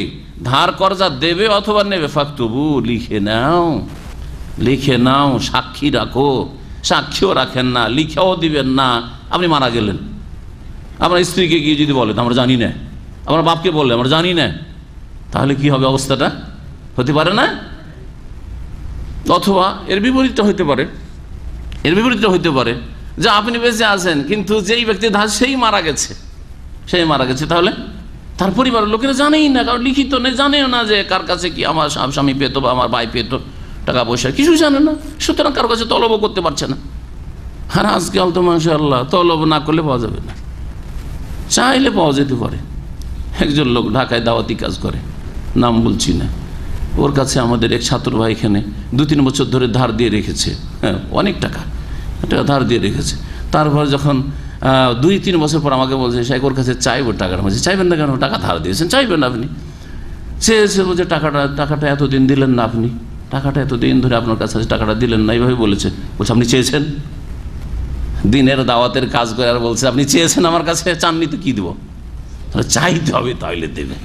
ধার কর্জা দেবে অথবা নেবে ফাকতুবু লিখে নাও লিখে নাও সাক্ষী রাখো সাক্ষীও রাখেন না লিখেও দিবেন না আপনি মারা গেলেন আপনার স্ত্রীকে গিয়ে যদি বলেন আমরা জানি না আমার বাপকে বললে আমরা জানি না তাহলে কি হবে অবস্থাটা হতে পারে না অথবা এর বিপরীতটা হতে পারে এর বিপরীতটা হতে পারে যে আপনি বেঁচে আছেন কিন্তু যেই ব্যক্তি ধার সেই মারা গেছে সেই মারা গেছে তাহলে তার পরিবারের লোকেরা জানেই না কারণ লিখিত নেই জানেও না যে কার কাছে কি আমার স্বামী পেতো বা আমার ভাই পেতো টাকা পয়সা কিছু জানে না সুতরাং কারো কাছে তলবও করতে পারছে না আর আজকাল তো মাসাল্লাহ তলব না করলে পাওয়া যাবে না চাইলে পাওয়া যেতে পারে একজন লোক ঢাকায় দাওয়াতি কাজ করে নাম বলছি না ওর কাছে আমাদের এক ছাত্র ভাই এখানে দু তিন বছর ধরে ধার দিয়ে রেখেছে হ্যাঁ অনেক টাকা টাকা ধার দিয়ে রেখেছে তারপর যখন দুই তিন বছর পর আমাকে বলছে সে ওর কাছে চাইব টাকাটা বলছে চাইবেন না কেন টাকা ধার দিয়েছেন চাইবেন আপনি এসে বলছে টাকাটা টাকাটা এতদিন দিলেন না আপনি টাকাটা এতদিন ধরে আপনার কাছে টাকাটা দিলেন না এইভাবে বলেছে বলছে আপনি চেয়েছেন দিনের দাওয়াতের কাজ করে আর বলছে আপনি চেয়েছেন আমার কাছে চাননি তো কী দেবো চাইতে হবে তাহলে দেবে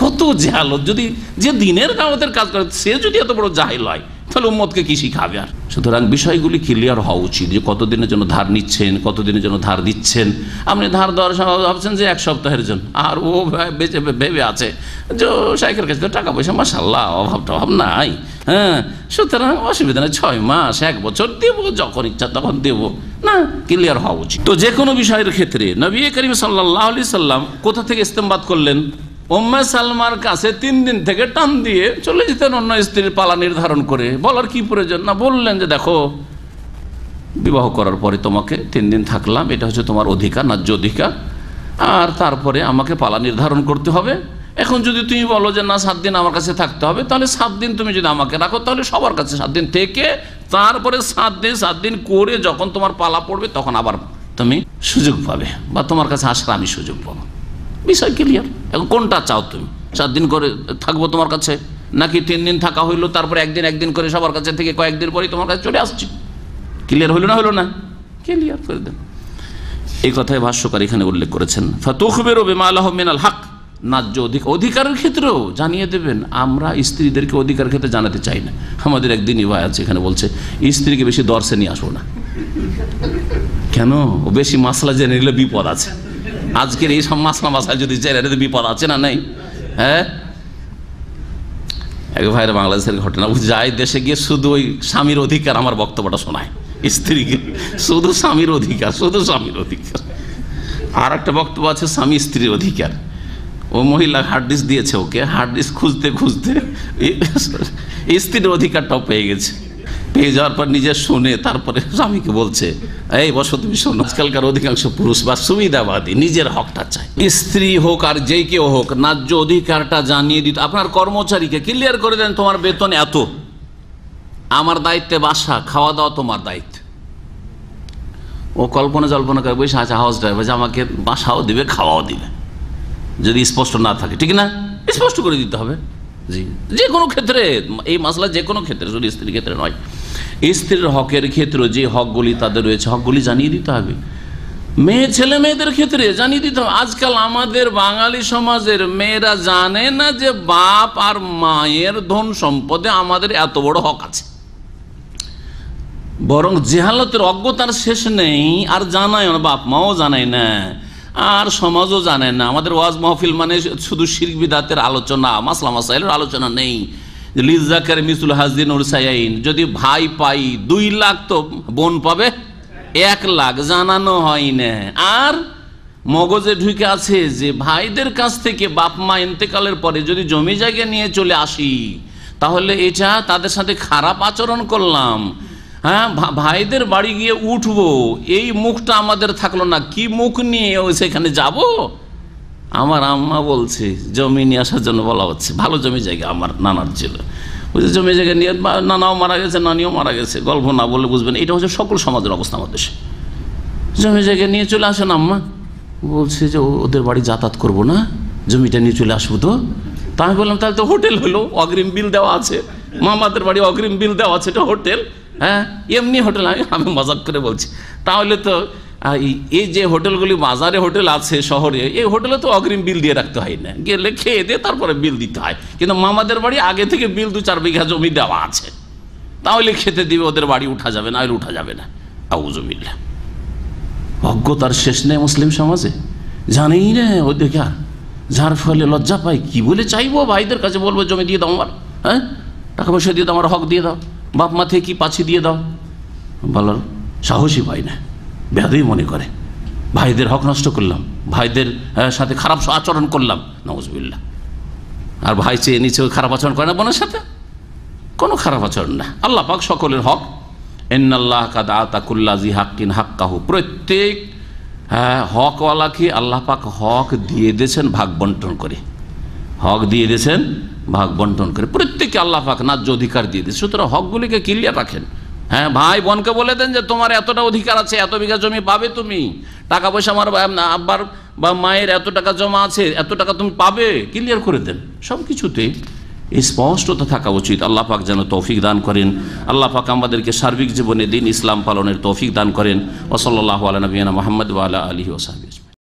কত জাহালত যদি যে দিনের দাওয়াতের কাজ করে সে যদি এত বড় জাহিল হয় তাহলে উম্মতকে কি শিখাবে আর সুতরাং বিষয়গুলি ক্লিয়ার হওয়া উচিত যে কতদিনের জন্য ধার নিচ্ছেন কতদিনের জন্য ধার দিচ্ছেন আপনি ধার দেওয়ার সময় ভাবছেন যে এক সপ্তাহের জন্য আর ও বেঁচে ভেবে আছে যে সাইকেল কাছে টাকা পয়সা মাসাল্লাহ অভাব টভাব নাই হ্যাঁ সুতরাং অসুবিধা নেই ছয় মাস এক বছর দেব যখন ইচ্ছা তখন দেব না ক্লিয়ার হওয়া উচিত তো যে কোনো বিষয়ের ক্ষেত্রে নবী করিম সাল্লাহ আলি সাল্লাম কোথা থেকে ইস্তেমবাদ করলেন ওম্মা সালমার কাছে তিন দিন থেকে টান দিয়ে চলে যেতেন অন্য স্ত্রীর পালা নির্ধারণ করে বলার কি প্রয়োজন না বললেন যে দেখো বিবাহ করার পরে তোমাকে তিন দিন থাকলাম এটা হচ্ছে তোমার অধিকার ন্যায্য অধিকার আর তারপরে আমাকে পালা নির্ধারণ করতে হবে এখন যদি তুমি বলো যে না সাত দিন আমার কাছে থাকতে হবে তাহলে সাত দিন তুমি যদি আমাকে রাখো তাহলে সবার কাছে সাত দিন থেকে তারপরে সাত দিন সাত দিন করে যখন তোমার পালা পড়বে তখন আবার তুমি সুযোগ পাবে বা তোমার কাছে আসার আমি সুযোগ পাবো বিষয় ক্লিয়ার এখন কোনটা চাও তুমি সাত দিন করে থাকবো তোমার কাছে নাকি তিন দিন থাকা হইলো তারপরে একদিন একদিন করে সবার কাছে থেকে কয়েকদিন পরে তোমার কাছে চলে আসছি ক্লিয়ার হইলো না হইলো না ক্লিয়ার করে দেন এই কথাই ভাষ্যকার এখানে উল্লেখ করেছেন ফাতুখবের বেমা আল্লাহ মিনাল হক ন্যায্য অধিক অধিকারের ক্ষেত্রেও জানিয়ে দেবেন আমরা স্ত্রীদেরকে অধিকার ক্ষেত্রে জানাতে চাই না আমাদের একদিন ইভাই আছে এখানে বলছে স্ত্রীকে বেশি দর্শে নিয়ে আসবো না কেন বেশি মাসলা জেনে নিলে বিপদ আছে আজকের এই সব মাসলা মাসায় যদি জেলের বিপদ আছে না নাই হ্যাঁ এক ভাইয়ের বাংলাদেশের ঘটনা ও যাই দেশে গিয়ে শুধু ওই স্বামীর অধিকার আমার বক্তব্যটা শোনায় স্ত্রীকে শুধু স্বামীর অধিকার শুধু স্বামীর অধিকার আর একটা বক্তব্য আছে স্বামী স্ত্রীর অধিকার ও মহিলা হার্ড ডিস্ক দিয়েছে ওকে হার্ড ডিস্ক খুঁজতে খুঁজতে স্ত্রীর অধিকারটাও পেয়ে গেছে পেয়ে যাওয়ার পর নিজে শুনে তারপরে স্বামীকে বলছে এই বসো তুমি শোনো আজকালকার অধিকাংশ পুরুষ বা সুবিধাবাদী নিজের হকটা চায় স্ত্রী হোক আর যেই কেউ হোক ন্যায্য অধিকারটা জানিয়ে দিত আপনার কর্মচারীকে ক্লিয়ার করে দেন তোমার বেতন এত আমার দায়িত্বে বাসা খাওয়া দাওয়া তোমার দায়িত্ব ও কল্পনা জল্পনা করে বসে আছে হাউস ড্রাইভার যে আমাকে বাসাও দিবে খাওয়াও দিবে যদি স্পষ্ট না থাকে ঠিক না স্পষ্ট করে দিতে হবে জি যে কোনো ক্ষেত্রে এই মাসলা যে কোনো ক্ষেত্রে শুধু স্ত্রীর ক্ষেত্রে নয় স্ত্রীর হকের ক্ষেত্র যে হকগুলি তাদের রয়েছে হকগুলি জানিয়ে দিতে হবে মেয়ে ছেলে মেয়েদের ক্ষেত্রে জানিয়ে দিতে হবে আজকাল আমাদের বাঙালি সমাজের মেয়েরা জানে না যে বাপ আর মায়ের ধন সম্পদে আমাদের এত বড় হক আছে বরং জেহালতের অজ্ঞতার শেষ নেই আর জানায় না বাপ মাও জানায় না আর সমাজও জানে না আমাদের ওয়াজ মাহফিল মানে শুধু শিরবিদাতের আলোচনা মাসলা সাহেলের আলোচনা নেই লিজাকের মিসুল হাসদিন যদি ভাই পাই দুই লাখ তো বোন পাবে এক লাখ জানানো হয় না আর মগজে ঢুকে আছে যে ভাইদের কাছ থেকে বাপ মা ইন্তেকালের পরে যদি জমি জায়গা নিয়ে চলে আসি তাহলে এটা তাদের সাথে খারাপ আচরণ করলাম হ্যাঁ ভাইদের বাড়ি গিয়ে উঠবো এই মুখটা আমাদের থাকলো না কি মুখ নিয়ে সেখানে যাবো আমার আম্মা বলছে জমি নিয়ে আসার জন্য বলা হচ্ছে ভালো জমি জায়গা আমার নানার ছিল বুঝলি জমি জায়গা নিয়ে নানাও মারা গেছে নানিও মারা গেছে গল্প না বলে বুঝবেন এটা হচ্ছে সকল সমাজের অবস্থা আমাদের দেশে জমি জায়গা নিয়ে চলে আসেন আম্মা বলছে যে ওদের বাড়ি যাতায়াত করবো না জমিটা নিয়ে চলে আসবো তো তা আমি বললাম তাহলে তো হোটেল হলো অগ্রিম বিল দেওয়া আছে মামাদের বাড়ি অগ্রিম বিল দেওয়া আছে এটা হোটেল হ্যাঁ এমনি হোটেল আমি আমি মজাক করে বলছি তাহলে তো এই যে হোটেলগুলি বাজারে হোটেল আছে শহরে এই হোটেলে তো অগ্রিম বিল দিয়ে রাখতে হয় না গেলে খেয়ে দিয়ে তারপরে বিল দিতে হয় কিন্তু মামাদের বাড়ি আগে থেকে বিল দু চার বিঘা জমি দেওয়া আছে তাহলে খেতে দিবে ওদের বাড়ি উঠা যাবে না হলে উঠা যাবে না আউজমিল্লা অজ্ঞতার শেষ নেই মুসলিম সমাজে জানেই না ওদেরকে আর যার ফলে লজ্জা পাই কি বলে চাইবো ভাইদের কাছে বলবো জমি দিয়ে দাও আমার হ্যাঁ টাকা পয়সা দিয়ে দাও আমার হক দিয়ে দাও বাপ মা থেকে কি পাছি দিয়ে দাও বলার সাহসই পাই না বেহাদই মনে করে ভাইদের হক নষ্ট করলাম ভাইদের সাথে খারাপ আচরণ করলাম নওয়াজবিল্লা আর ভাই চেয়ে নিচে খারাপ আচরণ করে না বোনের সাথে কোনো খারাপ আচরণ না আল্লাহ পাক সকলের হক এন্নাল্লাহ কাদা জি হাক্কিন হাক্কাহু প্রত্যেক হ্যাঁ হকওয়ালাকে আল্লাহ পাক হক দিয়ে দিয়েছেন ভাগ বন্টন করে হক দিয়ে দিয়েছেন ভাগ বন্টন করে প্রত্যেককে আল্লাহ পাক ন্যায্য অধিকার দিয়ে দিয়েছে সুতরাং হকগুলিকে ক্লিয়ার রাখেন হ্যাঁ ভাই বোনকে বলে দেন যে তোমার এতটা অধিকার আছে এত বিঘা জমি পাবে তুমি টাকা পয়সা আমার আব্বার বা মায়ের এত টাকা জমা আছে এত টাকা তুমি পাবে ক্লিয়ার করে দেন সব কিছুতে স্পষ্টতা থাকা উচিত আল্লাহ পাক যেন তৌফিক দান করেন আল্লাহ পাক আমাদেরকে সার্বিক জীবনে দিন ইসলাম পালনের তৌফিক দান করেন ওসল্লাহ আলী নবীনা মোহাম্মদ আলা আলী ওসাহিজ